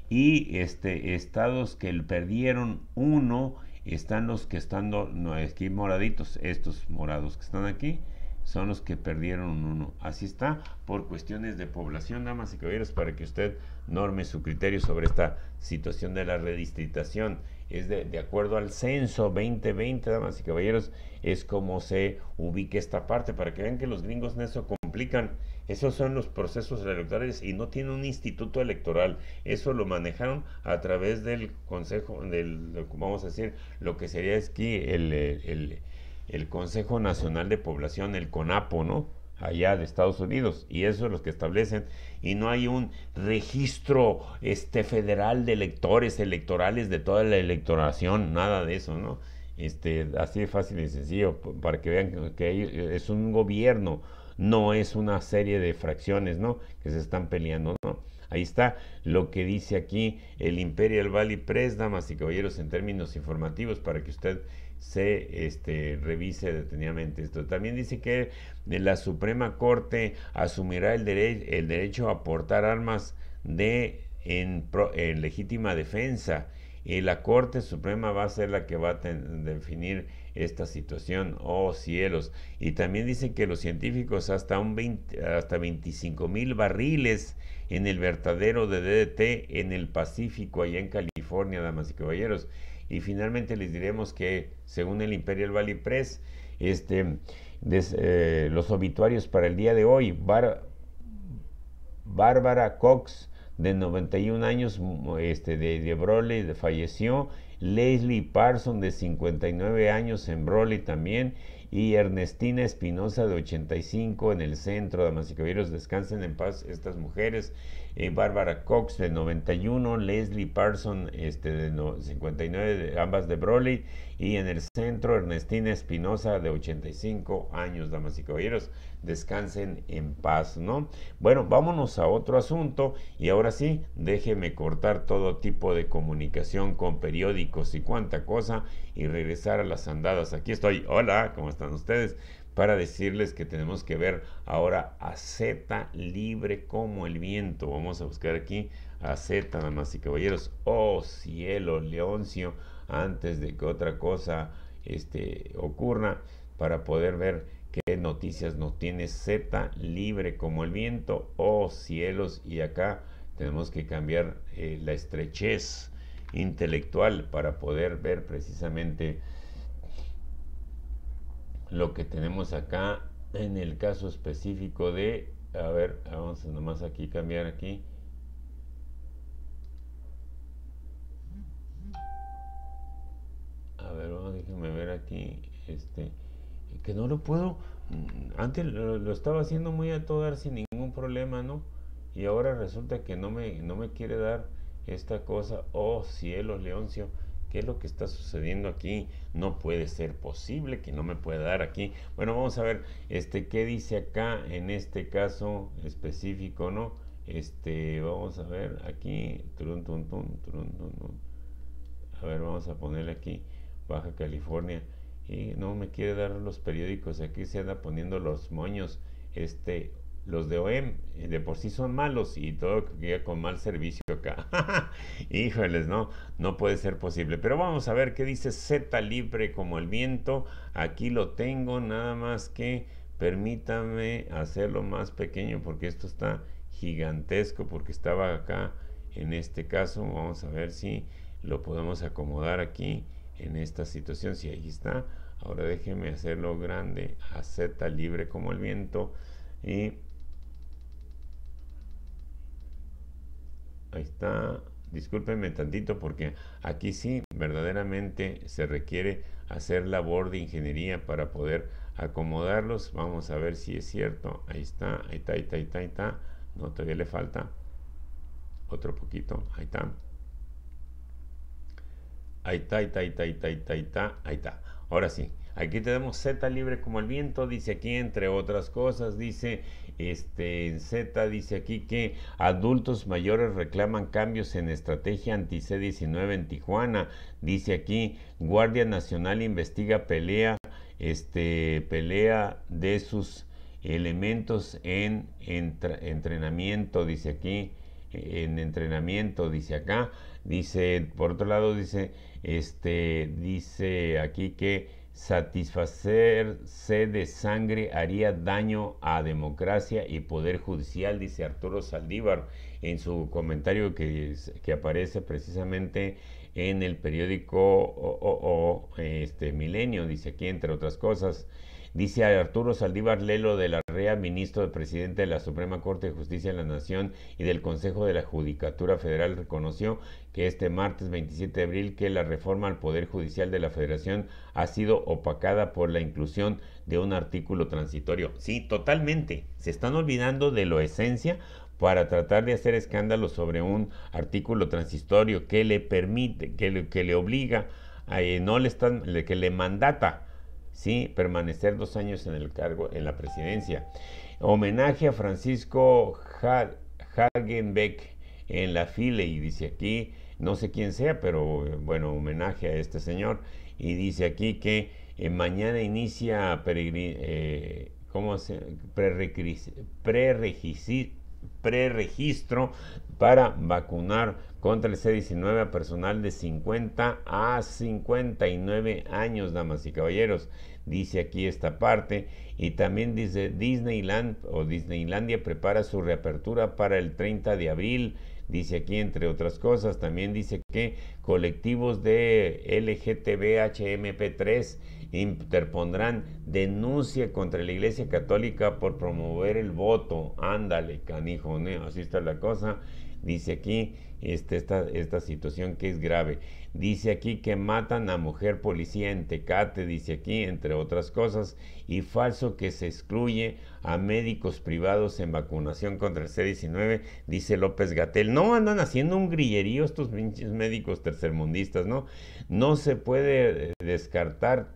y este, estados que perdieron uno están los que están no, aquí moraditos, estos morados que están aquí, son los que perdieron uno. Así está, por cuestiones de población, damas y caballeros, para que usted norme su criterio sobre esta situación de la redistritación. Es de, acuerdo al censo 2020, damas y caballeros, es como se ubique esta parte, para que vean que los gringos en eso complican esos son los procesos electorales y no tiene un instituto electoral. Eso lo manejaron a través del Consejo, del, vamos a decir, lo que sería es el, el, el Consejo Nacional de Población, el CONAPO, ¿no? allá de Estados Unidos y eso es lo que establecen y no hay un registro este federal de electores electorales de toda la electoración nada de eso no este así de fácil y sencillo para que vean que es un gobierno no es una serie de fracciones, ¿no? Que se están peleando, Ahí está lo que dice aquí el Imperial Valley Press, damas y caballeros, en términos informativos para que usted se este, revise detenidamente esto. También dice que la Suprema Corte asumirá el, el derecho a aportar armas de en, en legítima defensa y la Corte Suprema va a ser la que va a definir esta situación. Oh cielos. Y también dicen que los científicos hasta, un 20, hasta 25 mil barriles en el verdadero de DDT en el Pacífico, allá en California, damas y caballeros. Y finalmente les diremos que, según el Imperial Valley Press, este, eh, los obituarios para el día de hoy, Bárbara Cox, de 91 años, este, de, de Broly, falleció Leslie Parson de 59 años en Broly también y Ernestina Espinosa de 85 en el centro. Damas y caballeros, descansen en paz estas mujeres. Eh, Bárbara Cox de 91, Leslie Parson este, de 59, ambas de Broly. Y en el centro, Ernestina Espinosa de 85 años, damas y caballeros. Descansen en paz, ¿no? Bueno, vámonos a otro asunto y ahora sí, déjeme cortar todo tipo de comunicación con periódicos y cuánta cosa y regresar a las andadas. Aquí estoy. Hola, ¿cómo están? ustedes para decirles que tenemos que ver ahora a Z libre como el viento. Vamos a buscar aquí a Z, más y caballeros. Oh cielo, Leoncio, antes de que otra cosa este, ocurra, para poder ver qué noticias nos tiene Z libre como el viento. Oh cielos, y acá tenemos que cambiar eh, la estrechez intelectual para poder ver precisamente lo que tenemos acá en el caso específico de, a ver, vamos a nomás aquí cambiar aquí. A ver, oh, déjenme ver aquí, este, que no lo puedo, mm, antes lo, estaba haciendo muy a todo dar sin ningún problema, ¿no? Y ahora resulta que no me, no me quiere dar esta cosa, oh cielos, Leoncio. ¿Qué es lo que está sucediendo aquí? No puede ser posible que no me pueda dar aquí. Bueno, vamos a ver este, qué dice acá en este caso específico, ¿no? Este, vamos a ver aquí. a ver, vamos a ponerle aquí Baja California. Y no me quiere dar los periódicos. Aquí se anda poniendo los moños. Este, los de OEM eh, de por sí son malos y todo con mal servicio acá. Híjoles, no, no puede ser posible. Pero vamos a ver qué dice Z libre como el viento. Aquí lo tengo, nada más que permítame hacerlo más pequeño porque esto está gigantesco porque estaba acá en este caso. Vamos a ver si lo podemos acomodar aquí en esta situación. Si ahí está. Ahora déjeme hacerlo grande a Z libre como el viento. Y Ahí está. Discúlpenme tantito porque aquí sí verdaderamente se requiere hacer labor de ingeniería para poder acomodarlos. Vamos a ver si es cierto. Ahí está, ahí está, ahí está, ahí está. No, todavía le falta otro poquito. Ahí está. Ahí está, ahí está, ahí está, ahí está, ahí está, ahí está. Ahora sí. Aquí tenemos Z libre como el viento, dice aquí, entre otras cosas, dice este, en Z, dice aquí que adultos mayores reclaman cambios en estrategia anti-C19 en Tijuana. Dice aquí, Guardia Nacional investiga pelea, este, pelea de sus elementos en, entrenamiento, dice aquí en entrenamiento, dice acá. Dice, por otro lado, dice, este, dice aquí que satisfacerse de sangre haría daño a democracia y poder judicial, dice Arturo Saldívar en su comentario que, que aparece precisamente en el periódico este, Milenio, dice aquí entre otras cosas. Dice Arturo Saldívar Lelo de la REA, ministro presidente de la Suprema Corte de Justicia de la Nación y del Consejo de la Judicatura Federal, reconoció que este martes 27 de abril que la reforma al Poder Judicial de la Federación ha sido opacada por la inclusión de un artículo transitorio. Sí, totalmente. Se están olvidando de lo esencia para tratar de hacer escándalo sobre un artículo transitorio que le permite, que le, que le obliga, eh, no le están, que le mandata ¿sí? permanecer dos años en el cargo, en la presidencia. Homenaje a Francisco Hagenbeck en la file y dice aquí, no sé quién sea, pero eh, bueno, homenaje a este señor. Y dice aquí que eh, mañana inicia peregrin, eh, preregistro para vacunar contra el C-19 a personal de 50 a 59 años, damas y caballeros. Dice aquí esta parte. Y también dice Disneyland o Disneylandia prepara su reapertura para el 30 de abril. Dice aquí, entre otras cosas, también dice que colectivos de LGTBHMP3 interpondrán denuncia contra la Iglesia Católica por promover el voto. Ándale, canijo, así está la cosa dice aquí este, esta, esta situación que es grave. Dice aquí que matan a mujer policía en Tecate, dice aquí, entre otras cosas, y falso que se excluye a médicos privados en vacunación contra el C-19, dice López Gatel. No andan haciendo un grillerío estos pinches médicos tercermundistas, ¿no? No se puede eh, descartar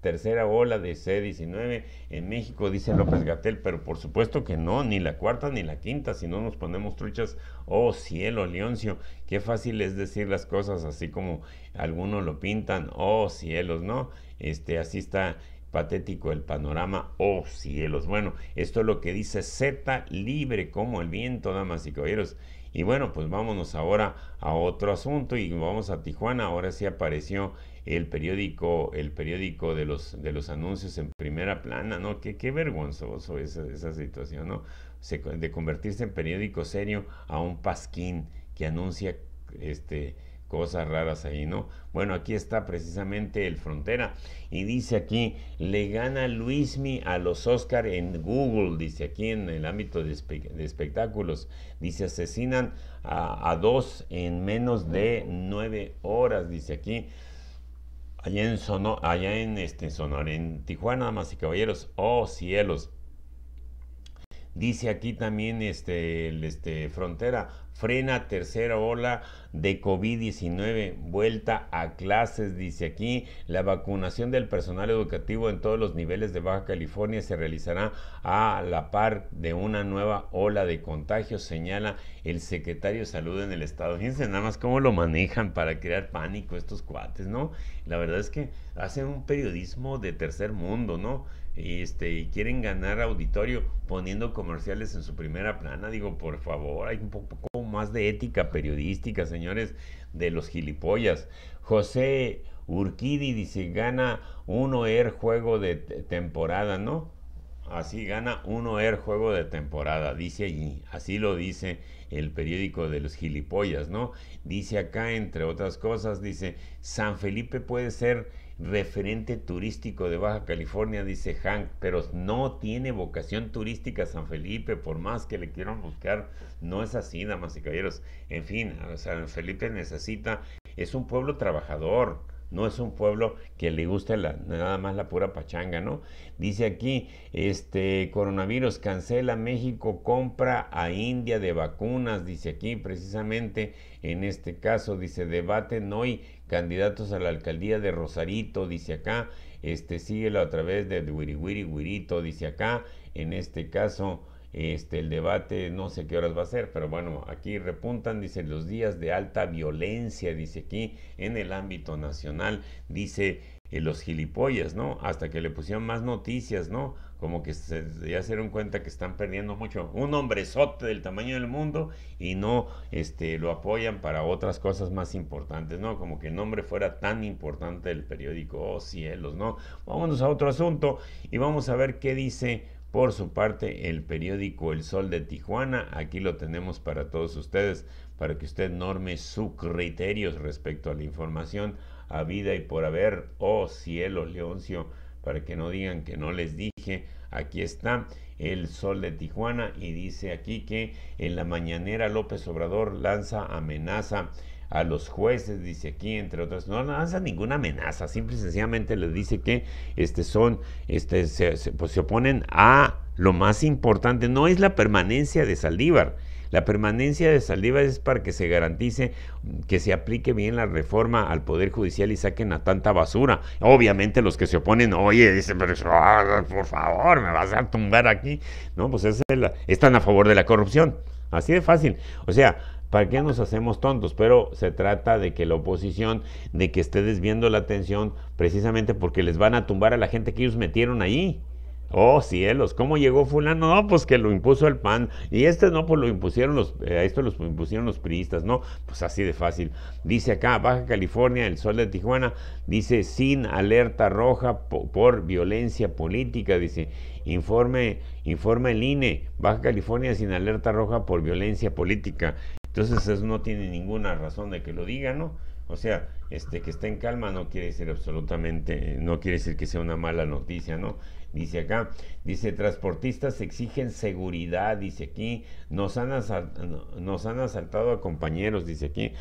tercera ola de C-19 en México, dice López Gatel, pero por supuesto que no, ni la cuarta ni la quinta, si no nos ponemos truchas, oh cielo, Leoncio, qué fácil es decir las cosas así como algunos lo pintan, oh cielos, ¿no? Este, así está patético el panorama, oh cielos. Bueno, esto es lo que dice Z libre como el viento, damas y caballeros. Y bueno, pues vámonos ahora a otro asunto y vamos a Tijuana. Ahora sí apareció el periódico, el periódico de los, de los anuncios en primera plana, ¿no? Qué, qué vergonzoso esa, situación, ¿no? de convertirse en periódico serio a un pasquín que anuncia este, cosas raras ahí, ¿no? Bueno, aquí está precisamente el Frontera y dice aquí, le gana Luismi a los Oscar en Google, dice aquí en el ámbito de, espectáculos, dice asesinan a dos en menos de nueve horas, dice aquí. Allá en, Sono, allá en este, Sonora, en Tijuana, más y caballeros. Oh cielos, Dice aquí también este, el, este, Frontera, frena tercera ola de COVID-19, vuelta a clases, dice aquí, la vacunación del personal educativo en todos los niveles de Baja California se realizará a la par de una nueva ola de contagios, señala el secretario de salud en el estado. Fíjense nada más cómo lo manejan para crear pánico estos cuates, ¿no? La verdad es que hacen un periodismo de tercer mundo, ¿no? este, y quieren ganar auditorio poniendo comerciales en su primera plana. Digo, por favor, hay un poco, más de ética periodística, señores, de los gilipollas. José Urquidi dice, gana uno er juego de temporada, ¿no? Así gana uno er juego de temporada, dice allí. Así lo dice el periódico de los gilipollas, ¿no? Dice acá, entre otras cosas, dice, San Felipe puede ser referente turístico de Baja California, dice Hank, pero no tiene vocación turística San Felipe, por más que le quieran buscar, no es así, damas y caballeros. En fin, San Felipe necesita, es un pueblo trabajador, no es un pueblo que le guste la, nada más la pura pachanga, ¿no? Dice aquí, este coronavirus cancela México, compra a India de vacunas, dice aquí precisamente en este caso, dice debate no y candidatos a la alcaldía de Rosarito, dice acá, este, síguelo a través de Wiriwiri Wirito, dice acá, en este caso, este, el debate no sé qué horas va a ser, pero bueno, aquí repuntan, dice, los días de alta violencia, dice aquí, en el ámbito nacional, dice, eh, los gilipollas, ¿no? Hasta que le pusieron más noticias, ¿no? como que se, ya se dieron cuenta que están perdiendo mucho. Un hombrezote del tamaño del mundo y no este, lo apoyan para otras cosas más importantes, ¿no? Como que el nombre fuera tan importante del periódico, oh cielos, ¿no? Vámonos a otro asunto y vamos a ver qué dice por su parte el periódico El Sol de Tijuana. Aquí lo tenemos para todos ustedes, para que usted norme sus criterios respecto a la información a vida y por haber, oh cielos, Leoncio, para que no digan que no les dije dije, aquí está el sol de Tijuana y dice aquí que en la mañanera López Obrador lanza amenaza a los jueces, dice aquí, entre otras, no lanza ninguna amenaza, simple y sencillamente les dice que este son, este, se, se pues, oponen a lo más importante, no es la permanencia de Saldívar, la permanencia de Saldivas es para que se garantice que se aplique bien la reforma al Poder Judicial y saquen a tanta basura. Obviamente los que se oponen, oye, dicen, pero ah, por favor, me vas a tumbar aquí. No, pues es están a favor de la corrupción. Así de fácil. O sea, ¿Para qué nos hacemos tontos? Pero se trata de que la oposición, de que esté viendo la atención precisamente porque les van a tumbar a la gente que ellos metieron ahí. Oh cielos, ¿cómo llegó fulano? No, pues que lo impuso el PAN. Y este no, pues lo impusieron los, eh, a esto lo impusieron los priistas, ¿no? Pues así de fácil. Dice acá, Baja California, el sol de Tijuana, dice sin alerta roja por violencia política, dice. Informe, informe el INE, Baja California sin alerta roja por violencia política. Entonces eso no tiene ninguna razón de que lo diga, ¿no? O sea, este que está en calma no quiere decir absolutamente, no quiere decir que sea una mala noticia, ¿no? dice acá. Dice, transportistas exigen seguridad, dice aquí. Nos han, nos han asaltado a compañeros, dice aquí.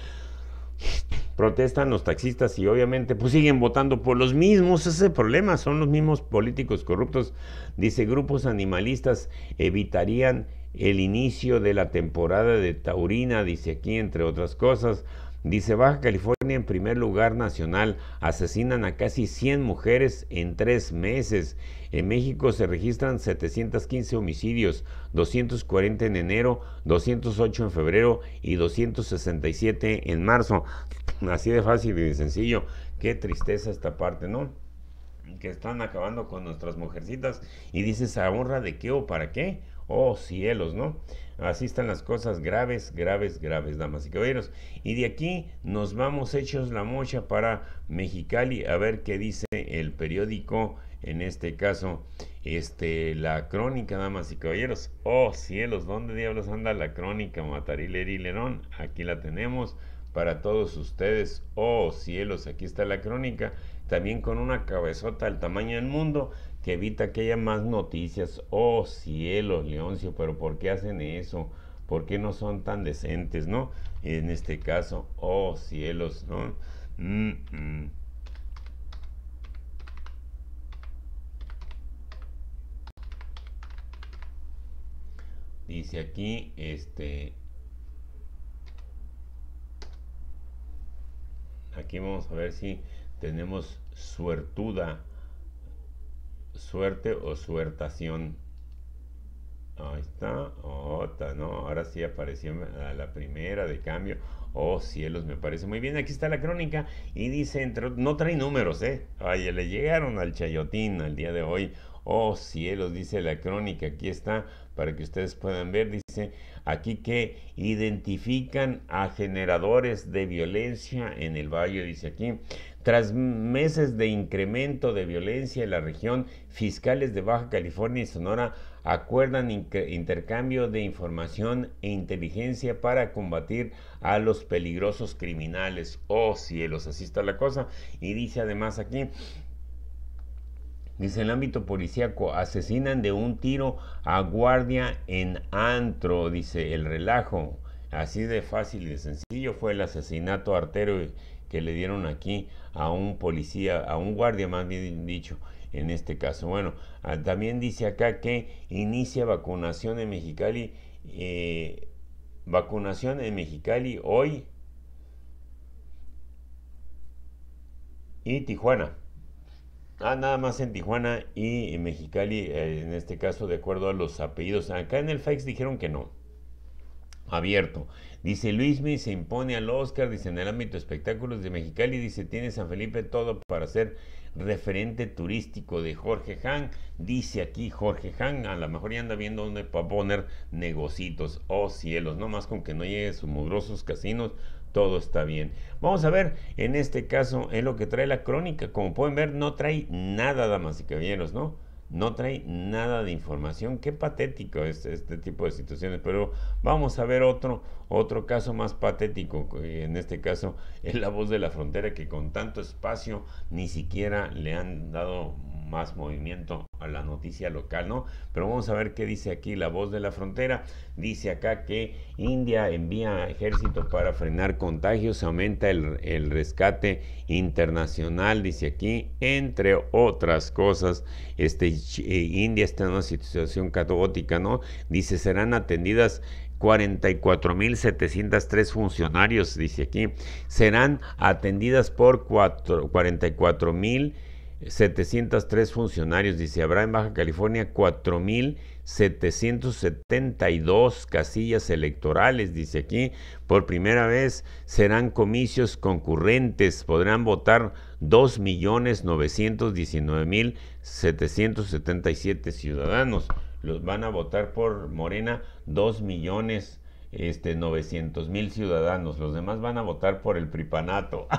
Protestan los taxistas y obviamente pues siguen votando por los mismos, ese problema, son los mismos políticos corruptos. Dice, grupos animalistas evitarían el inicio de la temporada de Taurina, dice aquí, entre otras cosas. Dice Baja California en primer lugar nacional, asesinan a casi 100 mujeres en tres meses. En México se registran 715 homicidios, 240 en enero, 208 en febrero y 267 en marzo. Así de fácil y de sencillo. Qué tristeza esta parte, ¿no? Que están acabando con nuestras mujercitas y dices, ¿a honra de qué o para qué? Oh cielos, ¿no? Así están las cosas graves, graves, graves, damas y caballeros. Y de aquí nos vamos hechos la mocha para Mexicali a ver qué dice el periódico, en este caso, este, la crónica, damas y caballeros. Oh cielos, ¿dónde diablos anda la crónica y Lerón? Aquí la tenemos para todos ustedes. Oh cielos, aquí está la crónica, también con una cabezota del tamaño del mundo que evita que haya más noticias. Oh cielos, Leoncio, pero ¿por qué hacen eso? ¿Por qué no son tan decentes, no? En este caso, oh cielos, ¿no? Mm, mm. Dice aquí, este, aquí vamos a ver si tenemos suertuda suerte o suertación. Ahí está, otra, ¿no? Ahora sí apareció la primera de cambio. Oh, cielos, me parece muy bien. Aquí está la crónica y dice, entre, no trae números, ¿eh? Vaya, le llegaron al chayotín al día de hoy. Oh, cielos, dice la crónica. Aquí está, para que ustedes puedan ver, dice aquí que identifican a generadores de violencia en el valle, dice aquí. Tras meses de incremento de violencia en la región, fiscales de Baja California y Sonora acuerdan intercambio de información e inteligencia para combatir a los peligrosos criminales. Oh cielos, así está la cosa. Y dice además aquí, Dice el ámbito policíaco, asesinan de un tiro a guardia en antro, dice el relajo. Así de fácil y de sencillo fue el asesinato artero que le dieron aquí a un policía, a un guardia más bien dicho, en este caso. Bueno, ah, también dice acá que inicia vacunación en Mexicali, eh, vacunación en Mexicali hoy y Tijuana. Ah, nada más en Tijuana y Mexicali, eh, en este caso, de acuerdo a los apellidos. Acá en el fax dijeron que no abierto. Dice Luismi se impone al Oscar, dice en el ámbito espectáculos de Mexicali, dice tiene San Felipe todo para ser referente turístico de Jorge Han. Dice aquí Jorge Han, a lo mejor ya anda viendo dónde para poner negocitos. Oh cielos, no más con que no llegue sus mugrosos casinos, todo está bien. Vamos a ver, en este caso es lo que trae la crónica. Como pueden ver, no trae nada, damas y caballeros, ¿no? no trae nada de información. Qué patético es este tipo de situaciones. Pero vamos a ver otro, otro caso más patético. Eh, en este caso es la voz de la frontera que con tanto espacio ni siquiera le han dado más movimiento a la noticia local, ¿no? Pero vamos a ver qué dice aquí la voz de la frontera. Dice acá que India envía ejército para frenar contagios, aumenta el, rescate internacional, dice aquí, entre otras cosas. Este, eh, India está en una situación caótica, ¿no? Dice, serán atendidas 44.703 funcionarios, dice aquí, serán atendidas por 44.000 703 funcionarios. Dice, habrá en Baja California 4.772 casillas electorales. Dice aquí, por primera vez serán comicios concurrentes. Podrán votar 2.919.777 ciudadanos. Los van a votar por Morena 2 millones este, 900 mil ciudadanos. Los demás van a votar por el pripanato.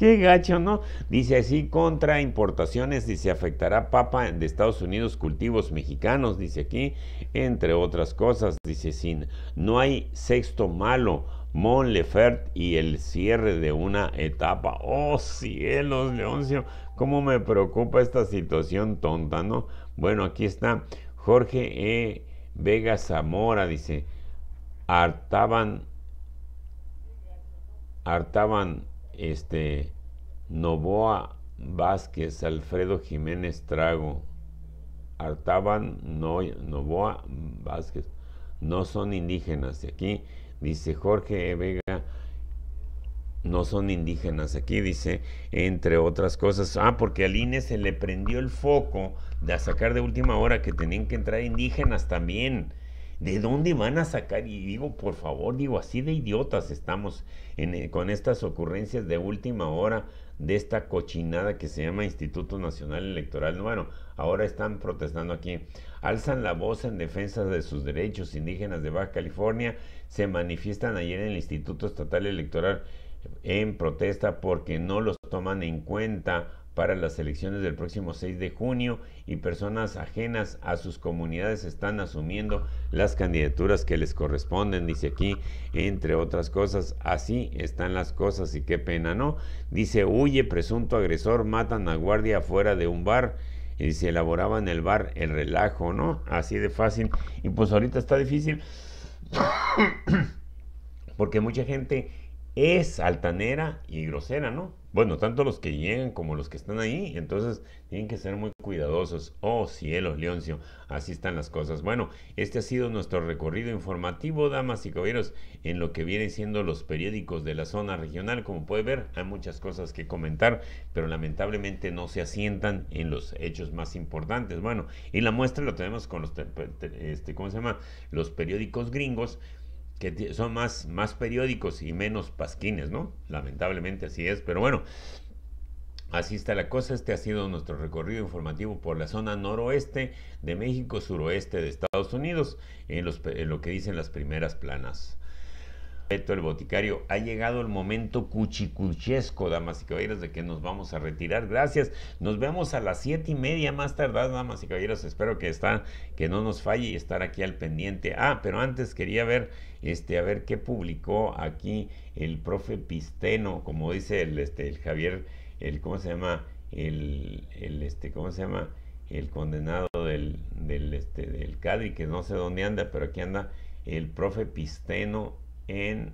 Qué gacho, ¿no? Dice así, contra importaciones, dice, afectará papa de Estados Unidos, cultivos mexicanos, dice aquí, entre otras cosas, dice, sin, no hay sexto malo, Mon Lefert y el cierre de una etapa. Oh cielos, Leoncio, cómo me preocupa esta situación tonta, ¿no? Bueno, aquí está Jorge E. Vega Zamora, dice, hartaban, hartaban este, Novoa Vázquez, Alfredo Jiménez Trago, Artaban no, Novoa Vázquez, no son indígenas de aquí. Dice Jorge e. Vega, no son indígenas aquí, dice, entre otras cosas. Ah, porque al INE se le prendió el foco de sacar de última hora que tenían que entrar indígenas también. ¿de dónde van a sacar? Y digo, por favor, digo, así de idiotas estamos eh, con estas ocurrencias de última hora de esta cochinada que se llama Instituto Nacional Electoral. Bueno, ahora están protestando aquí. Alzan la voz en defensa de sus derechos indígenas de Baja California. Se manifiestan ayer en el Instituto Estatal Electoral en protesta porque no los toman en cuenta para las elecciones del próximo 6 de junio y personas ajenas a sus comunidades están asumiendo las candidaturas que les corresponden, dice aquí, entre otras cosas, así están las cosas y qué pena, ¿no? Dice, huye presunto agresor, matan a guardia fuera de un bar. Y se elaboraba en el bar el relajo, ¿no? Así de fácil. Y pues ahorita está difícil porque mucha gente es altanera y grosera, ¿no? Bueno, tanto los que llegan como los que están ahí, entonces tienen que ser muy cuidadosos. Oh cielo, Leoncio, así están las cosas. Bueno, este ha sido nuestro recorrido informativo, damas y caballeros, en lo que vienen siendo los periódicos de la zona regional. Como puede ver, hay muchas cosas que comentar, pero lamentablemente no se asientan en los hechos más importantes. Bueno, y la muestra lo tenemos con los, este, ¿cómo se llama? Los periódicos gringos que son más, más periódicos y menos pasquines, ¿no? Lamentablemente así es, pero bueno, Así está la cosa, este ha sido nuestro recorrido informativo por la zona noroeste de México, suroeste de Estados Unidos, en, los, en lo que dicen las primeras planas. el Boticario, ha llegado el momento cuchicuchesco, damas y caballeros, de que nos vamos a retirar. Gracias, nos vemos a las siete y media más tardar, damas y caballeros. Espero que, está, que no nos falle y estar aquí al pendiente. Ah, pero antes quería ver este, a ver qué publicó aquí el profe Pisteno, como dice el, este, el Javier, el, ¿cómo se llama? El, este, ¿cómo se llama? El condenado del, del, este, del Cadri, que no sé dónde anda, pero aquí anda el profe Pisteno en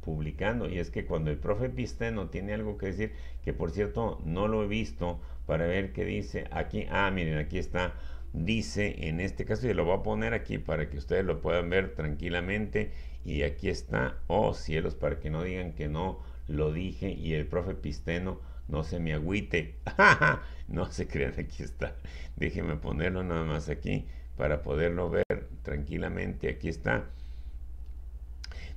publicando. Y es que cuando el profe Pisteno tiene algo que decir, que por cierto no lo he visto, para ver qué dice aquí. Ah, miren, aquí está dice en este caso, y lo voy a poner aquí para que ustedes lo puedan ver tranquilamente, y aquí está, oh cielos, para que no digan que no lo dije y el profe Pisteno no se me agüite. no se crean, aquí está. Déjenme ponerlo nada más aquí para poderlo ver tranquilamente. Aquí está.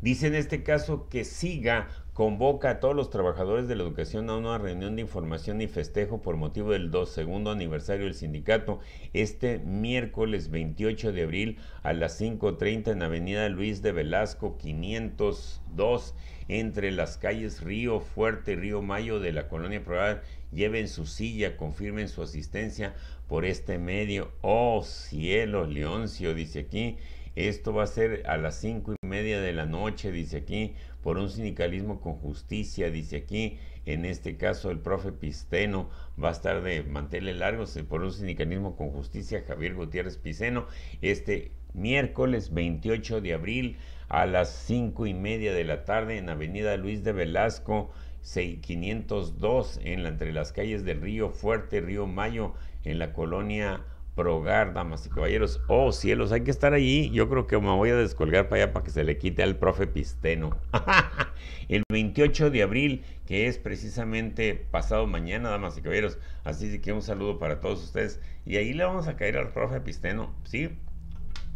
Dice en este caso que siga convoca a todos los trabajadores de la educación a una reunión de información y festejo por motivo del 2 segundo aniversario del sindicato este miércoles 28 de abril a las 5.30 en Avenida Luis de Velasco 502 entre las calles Río Fuerte y Río Mayo de la colonia Probar. Lleven su silla, confirmen su asistencia por este medio. Oh cielo, Leoncio, dice aquí esto va a ser a las cinco y media de la noche, dice aquí, por un sindicalismo con justicia, dice aquí. En este caso, el profe Pisteno va a estar de manteles largos eh, por un sindicalismo con justicia, Javier Gutiérrez Pisteno, este miércoles 28 de abril a las cinco y media de la tarde en Avenida Luis de Velasco. 502 en la, entre las calles del Río Fuerte, Río Mayo, en la colonia Progar, damas y caballeros. Oh, cielos, hay que estar allí. Yo creo que me voy a descolgar para allá para que se le quite al profe Pisteno. el 28 de abril, que es precisamente pasado mañana, damas y caballeros. Así que un saludo para todos ustedes. Y ahí le vamos a caer al profe Pisteno, ¿sí?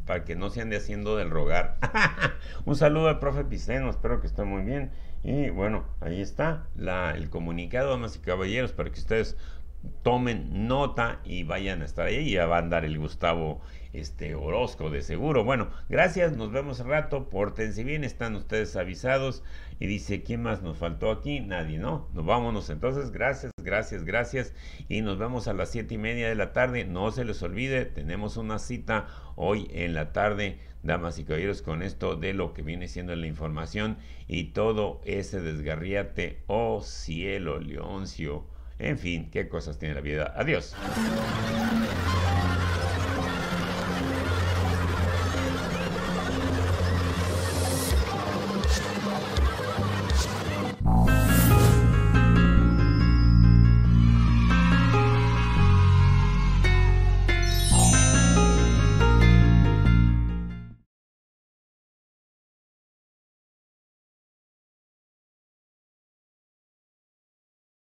Para que no se ande haciendo del rogar. un saludo al profe Pisteno, espero que esté muy bien. Y bueno, ahí está la, el comunicado, damas y caballeros, para que ustedes tomen nota y vayan a estar ahí. ya va a andar el Gustavo este, Orozco de seguro. Bueno, gracias, nos vemos al rato. portense bien, están ustedes avisados. Y dice, ¿quién más nos faltó aquí? Nadie, ¿no? Nos vámonos entonces. Gracias, gracias, gracias. Y nos vemos a las siete y media de la tarde. No se les olvide, tenemos una cita hoy en la tarde damas y caballeros, con esto de lo que viene siendo la información y todo ese desgarriate. Oh cielo, Leoncio. En fin, qué cosas tiene la vida. Adiós.